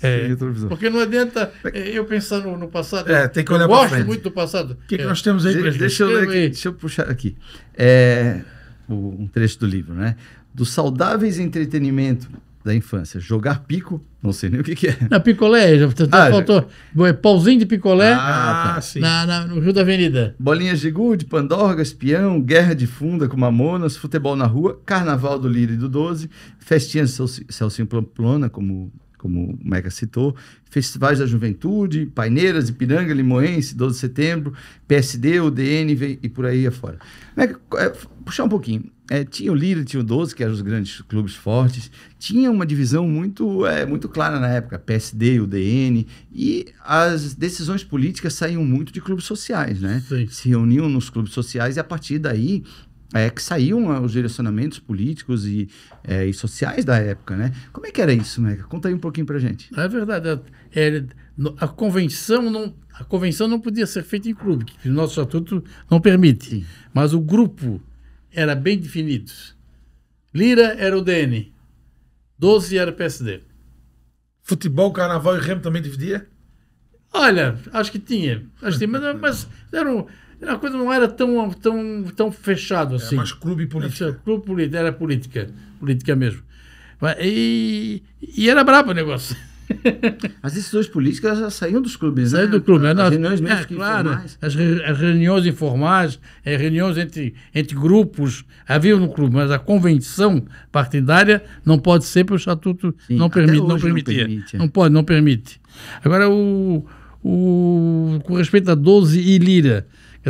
C: é, porque não adianta é é, eu pensar no, no passado. É, tem que olhar eu gosto frente. muito do passado. O que, que é. nós temos aí, de, deixa eu, ler aqui,
B: deixa eu puxar aqui. É, um trecho do livro, né? Dos saudáveis entretenimento da infância. Jogar pico, não sei nem o que, que é. Na
C: picolé, já, tá, tá, ah, faltou. Já... Pauzinho de picolé ah, tá. Ah, sim. Na,
B: na, no Rio da Avenida. Bolinhas de gude, pandorga, espião guerra de funda com mamonas, futebol na rua, carnaval do Lira e do Doze, festinha de Celcinho Pamplona, como como o Meca citou, festivais da juventude, Paineiras, Ipiranga, Limoense, 12 de setembro, PSD, UDN e por aí afora. Meca, é, puxar um pouquinho. É, tinha o Lira, tinha o 12, que eram os grandes clubes fortes, tinha uma divisão muito, é, muito clara na época, PSD, UDN, e as decisões políticas saíam muito de clubes sociais, né? Sim. Se reuniam nos clubes sociais e a partir daí é, que saíam ah, os direcionamentos políticos e, é, e, sociais da época, né? Como é que era isso, Mega? Conta aí um pouquinho para gente. É verdade.
C: É, é a, convenção não, a convenção não podia ser feita em clube, que o nosso estatuto não permite. Sim. Mas o grupo era bem definido. Lira era o DN, 12 era o PSD. Futebol, carnaval e remo também dividia? Olha, acho que tinha. Acho que tinha mas, mas eram a coisa não era tão, tão, tão fechado assim. mas clube político Era, clube política, era política, política mesmo. E, e era brabo o negócio. As decisões
B: políticas já saíam dos clubes, Saíram né? do clube. Né?
C: As, reuniões mesmo é, claro, informais. As, reuniões informais, as é, reuniões entre, entre grupos, havia no clube, mas a convenção partidária não pode ser, pelo o estatuto Sim, não, permite, não Não, permite. É. não pode, não permite. Agora, o, o, com respeito a 12 e Lira,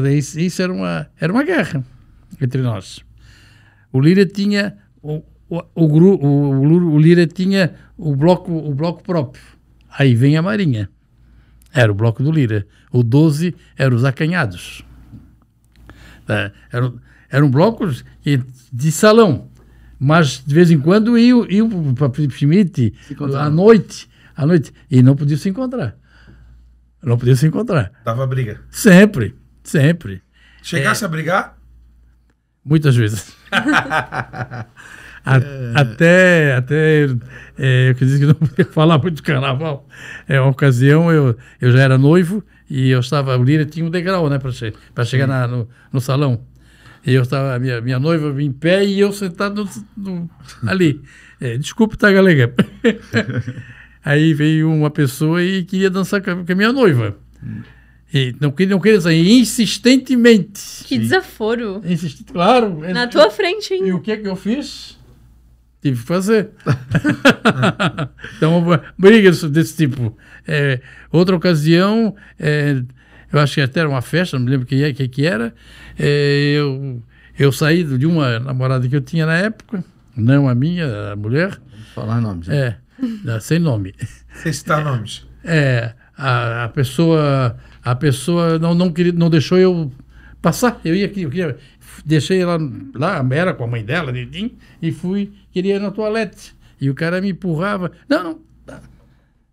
C: isso, isso era, uma, era uma guerra entre nós. O Lira tinha o, o, o, o, Lira tinha o bloco, o bloco próprio. Aí vem a Marinha. Era o bloco do Lira. O 12 eram os acanhados. Tá? eram, eram blocos de salão. Mas de vez em quando iam, ia para Schmidt à noite, à noite. E não podiam se encontrar. Não podiam se encontrar. Dava briga. Sempre. Sempre.
A: Chegasse é... a brigar?
C: Muitas vezes. A, é. Até, até é, eu quis que não podia falar muito do carnaval. É uma ocasião, eu, eu já era noivo e eu estava, o Lira tinha um degrau, né, para che chegar na, no, no, salão. E eu estava, minha, minha noiva em pé e eu sentado no, no, ali. É, desculpe, tá, galega? Aí veio uma pessoa e queria dançar com a minha noiva. Hum. E não, não queria sair, insistentemente.
D: Que desaforo. Insisti, claro. É na tua frente, hein? E o que é que eu fiz?
C: Tive que fazer. então, brigas desse tipo. É, outra ocasião, é, eu acho que até era uma festa, não me lembro o é, que, é, que, que era. É, eu, eu saí de uma namorada que eu tinha na época, não a minha, a mulher. Vamos falar nomes. É, sem nome.
A: Sem citar nomes.
C: É a, a pessoa, a pessoa não, não, queria, não deixou eu passar. Eu ia aqui, eu queria, deixei ela lá, era com a mãe dela, e fui, queria ir na toalete. E o cara me empurrava. Não, não.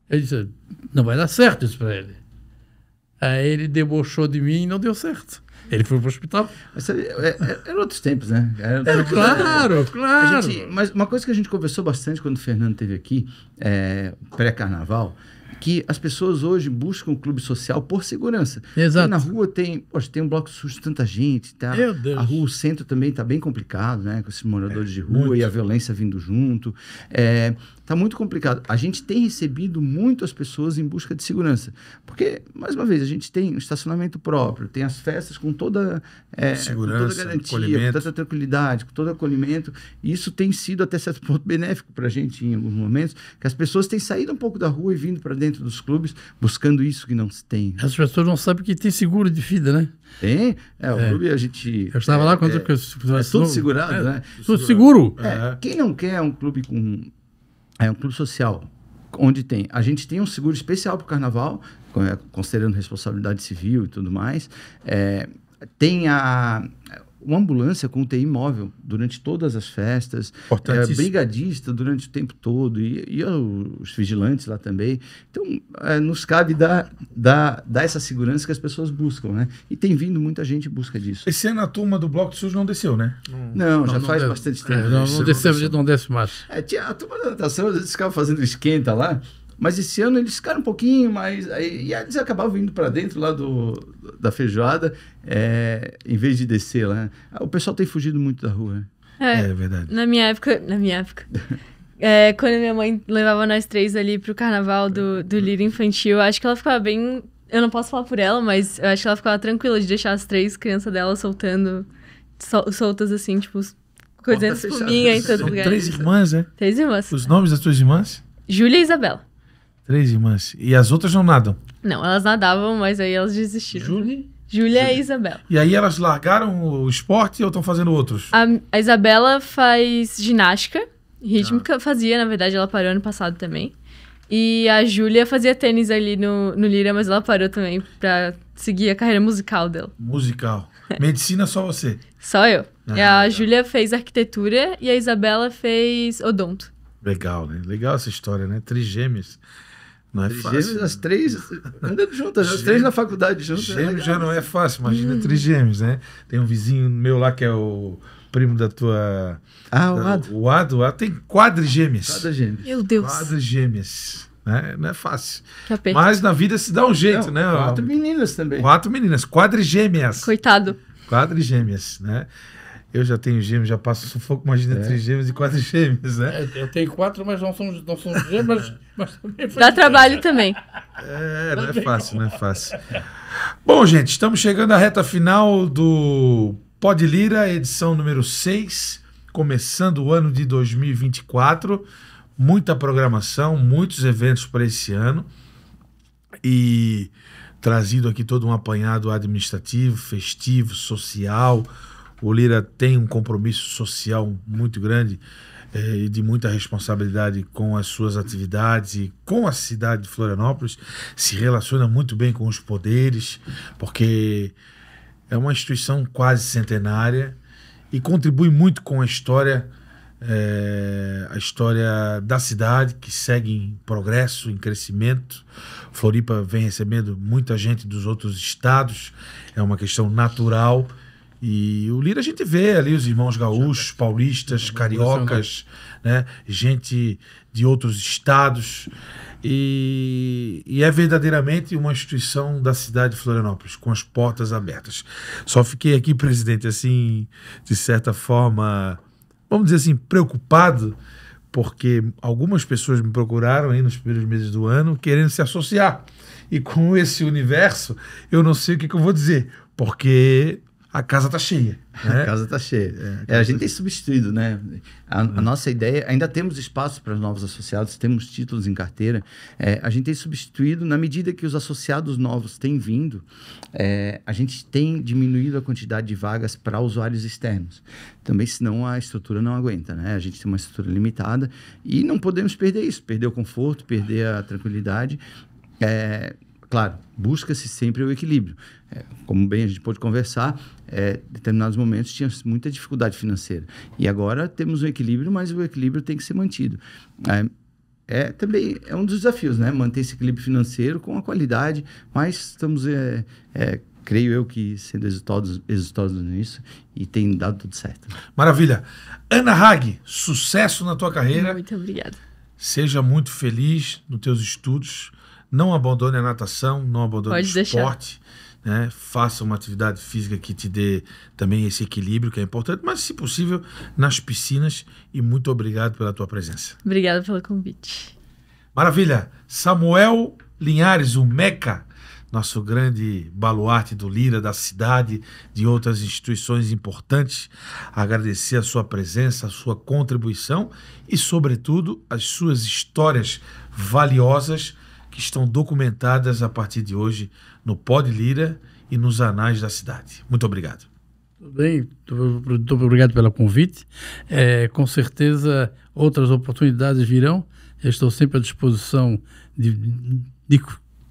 C: Eu disse, não vai dar certo isso para ele. Aí ele debochou de mim e não deu certo. Ele foi
B: para o hospital. Mas, era, é, é, é, era outros tempos, né? Era, era claro, era. claro. Gente, mas uma coisa que a gente conversou bastante quando o Fernando esteve aqui, é, pré-carnaval, que as pessoas hoje buscam um clube social por segurança. Exato. E na rua tem, poxa, tem um bloco sujo de tanta gente, tá? Meu Deus. A rua, o centro também está bem complicado, né? Com esses moradores é, de rua muito. e a violência vindo junto. É, Está muito complicado. A gente tem recebido muitas pessoas em busca de segurança. Porque, mais uma vez, a gente tem o um estacionamento próprio, tem as festas com toda, é, segurança, com toda garantia, com toda tranquilidade, com todo acolhimento. E isso tem sido, até certo ponto, benéfico para a gente em alguns momentos, que as pessoas têm saído um pouco da rua e vindo para dentro dos clubes buscando isso que não se tem. As pessoas não sabem que tem seguro de vida, né? Tem. É, o é. clube a gente. Eu estava é, lá quando. É, eu, é tudo segurado, né? É, tudo seguro. É, quem não quer um clube com é um clube social onde tem. A gente tem um seguro especial para o carnaval, é, considerando responsabilidade civil e tudo mais. É, tem a, uma ambulância com UTI móvel durante todas as festas, é, brigadista durante o tempo todo e, e os vigilantes lá também. Então, é, nos cabe dar, dar, dar essa segurança que as pessoas buscam, né? E tem vindo muita gente em busca disso. Esse ano a turma do Bloco do Sul não desceu, né? Não, não já não faz bastante é, tempo. É, não, não descemos, não desce mais. É, tinha, a turma da natação, eles ficavam fazendo esquenta lá. Mas esse ano eles ficaram um pouquinho mais. Aí, e eles acabavam indo para dentro lá do, da feijoada, é, em vez de descer lá. Né? Ah, o pessoal tem fugido muito da rua. Né? É, é verdade.
D: Na minha época. Na minha época. É, quando minha mãe levava nós três ali pro carnaval do, do Lira Infantil, acho que ela ficava bem. Eu não posso falar por ela, mas eu acho que ela ficava tranquila de deixar as três crianças dela soltando, sol, soltas assim, tipo, coisas espuminha em todo lugar. Três irmãs, né? Três irmãs. Os
A: nomes das tuas irmãs?
D: Júlia e Isabela.
A: Três irmãs. E as outras não nadam?
D: Não, elas nadavam, mas aí elas desistiram. Julie? Júlia e Isabela.
A: E aí elas largaram o esporte ou estão fazendo outros?
D: A, a, Isabela faz ginástica, rítmica, ah. Tá. fazia, na verdade, ela parou ano passado também. E a Júlia fazia tênis ali no, no Lira, mas ela parou também pra seguir a carreira musical dela.
A: Musical. Medicina só você?
D: Só eu. Ah, a Júlia fez arquitetura e a Isabela fez odonto.
A: Legal, né? Legal essa história, né? Trigêmeos. Não é fácil. Gêmeos, as né? três, andando juntas, as três na faculdade juntas. Gêmeos é já não é fácil, imagina hum. gêmeos né? Tem um vizinho meu lá que é o primo da tua. Ah, o Ado. O Ado, tem quadrigêmeas. Quadrigêmeos. Meu Deus. Quadrigêmeas. Né? Não é fácil. Mas na vida se dá um jeito, não, né? Quatro meninas também. Quatro meninas, quadrigêmeas. Coitado. Quadrigêmeas, né? Eu já tenho gêmeos, já passo sufoco, imagina é. três gêmeos e quatro gêmeos, né?
C: É, eu tenho quatro, mas não são, não são gêmeos, mas, mas Dá trabalho também.
A: É, não é fácil, não é fácil. Bom, gente, estamos chegando à reta final do Pod Lira, edição número 6, começando o ano de 2024. Muita programação, muitos eventos para esse ano. E trazido aqui todo um apanhado administrativo, festivo, social, o Lira tem um compromisso social muito grande é, e de muita responsabilidade com as suas atividades e com a cidade de Florianópolis. Se relaciona muito bem com os poderes, porque é uma instituição quase centenária e contribui muito com a história. É, a história da cidade que segue em progresso, em crescimento. Floripa vem recebendo muita gente dos outros estados, é uma questão natural e o Lira a gente vê ali os irmãos gaúchos, paulistas, cariocas, né? gente de outros estados. E, e, é verdadeiramente uma instituição da cidade de Florianópolis, com as portas abertas. Só fiquei aqui, presidente, assim, de certa forma, vamos dizer assim, preocupado, porque algumas pessoas me procuraram aí nos primeiros meses do ano querendo se associar. E com esse universo, eu não sei o que, que eu vou dizer, porque
B: a casa tá cheia. Né? A casa tá cheia. É, a, é, a gente tá tem cheia. substituído, né? A, a, é. nossa ideia, ainda temos espaço para novos associados, temos títulos em carteira. É, a gente tem substituído, na medida que os associados novos têm vindo, é, a gente tem diminuído a quantidade de vagas para usuários externos. Também, senão a estrutura não aguenta, né? A gente tem uma estrutura limitada e não podemos perder isso, perder o conforto, perder a tranquilidade. É, Claro, busca-se sempre o equilíbrio. É, como bem a gente pôde conversar, é, em determinados momentos tinha muita dificuldade financeira. E agora temos um equilíbrio, mas o equilíbrio tem que ser mantido. É, é também é um dos desafios, né? Manter esse equilíbrio financeiro com a qualidade, mas estamos, é, é, creio eu, que sendo exitosos, exitosos nisso e tem dado tudo certo.
A: Maravilha. Ana Hag, sucesso na tua carreira.
D: Muito obrigada.
A: Seja muito feliz nos teus estudos. Não abandone a natação, não abandone Pode o esporte. Né? Faça uma atividade física que te dê também esse equilíbrio que é importante, mas se possível nas piscinas e muito obrigado pela tua presença.
D: Obrigada pelo convite.
A: Maravilha. Samuel Linhares, o Meca, nosso grande baluarte do Lira, da cidade, de outras instituições importantes. Agradecer a sua presença, a sua contribuição e, sobretudo, as suas histórias valiosas que estão documentadas a partir de hoje no Pod Lira e nos anais da cidade. Muito obrigado.
C: Tudo bem, muito obrigado pelo convite. É, com certeza outras oportunidades virão. Eu estou sempre à disposição de, de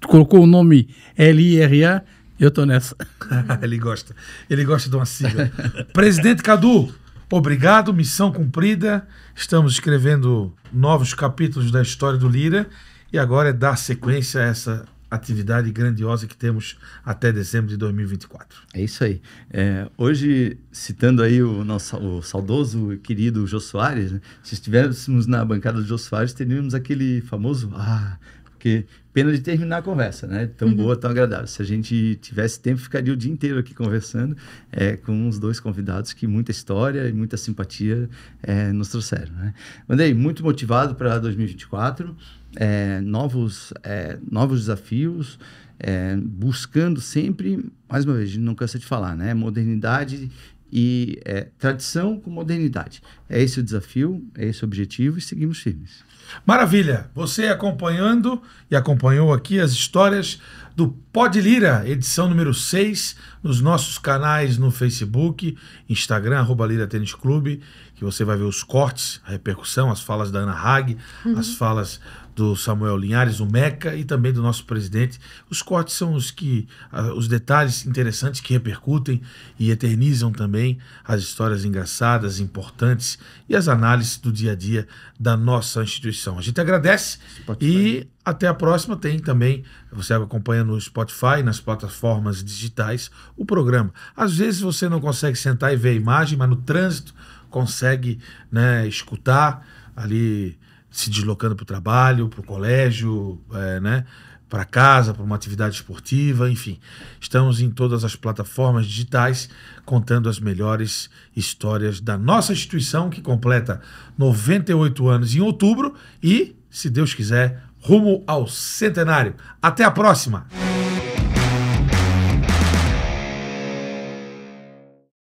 A: colocou o nome LIRA, eu estou nessa. ele gosta. Ele gosta de uma sigla. Presidente Cadu, obrigado, missão cumprida. Estamos escrevendo novos capítulos da história do Lira e agora é dar sequência a essa atividade grandiosa que temos até dezembro de 2024.
B: É isso aí. É, hoje, citando aí o nosso o saudoso e querido Jô Soares, né? se estivéssemos na bancada do Jô Soares, teríamos aquele famoso ah, porque pena de terminar a conversa, né? Tão uhum. boa, tão agradável. Se a gente tivesse tempo, ficaria o dia inteiro aqui conversando é, com os dois convidados que muita história e muita simpatia é, nos trouxeram, né? Mandei muito motivado para 2024 é, novos, é, novos desafios, é, buscando sempre, mais uma vez, a gente não cansa de falar, né? Modernidade e é, tradição com modernidade. É esse o desafio, é esse o objetivo e seguimos firmes. Maravilha! Você acompanhando e acompanhou aqui as
A: histórias do Pod Lira, edição número 6, nos nossos canais no Facebook, Instagram, arroba Lira Tênis Clube, que você vai ver os cortes, a repercussão, as falas da Ana Hag, uhum. as falas do Samuel Linhares, o MECA, e também do nosso presidente. Os cortes são os que os detalhes interessantes que repercutem e eternizam também as histórias engraçadas, importantes e as análises do dia a dia da nossa instituição. A gente agradece e até a próxima. Tem também, você acompanha no Spotify, nas plataformas digitais, o programa. Às vezes você não consegue sentar e ver a imagem, mas no trânsito consegue né, escutar ali se deslocando para o trabalho, para o colégio, é, né? para casa, para uma atividade esportiva, enfim. Estamos em todas as plataformas digitais contando as melhores histórias da nossa instituição que completa 98 anos em outubro e, se Deus quiser, rumo ao centenário. Até a próxima!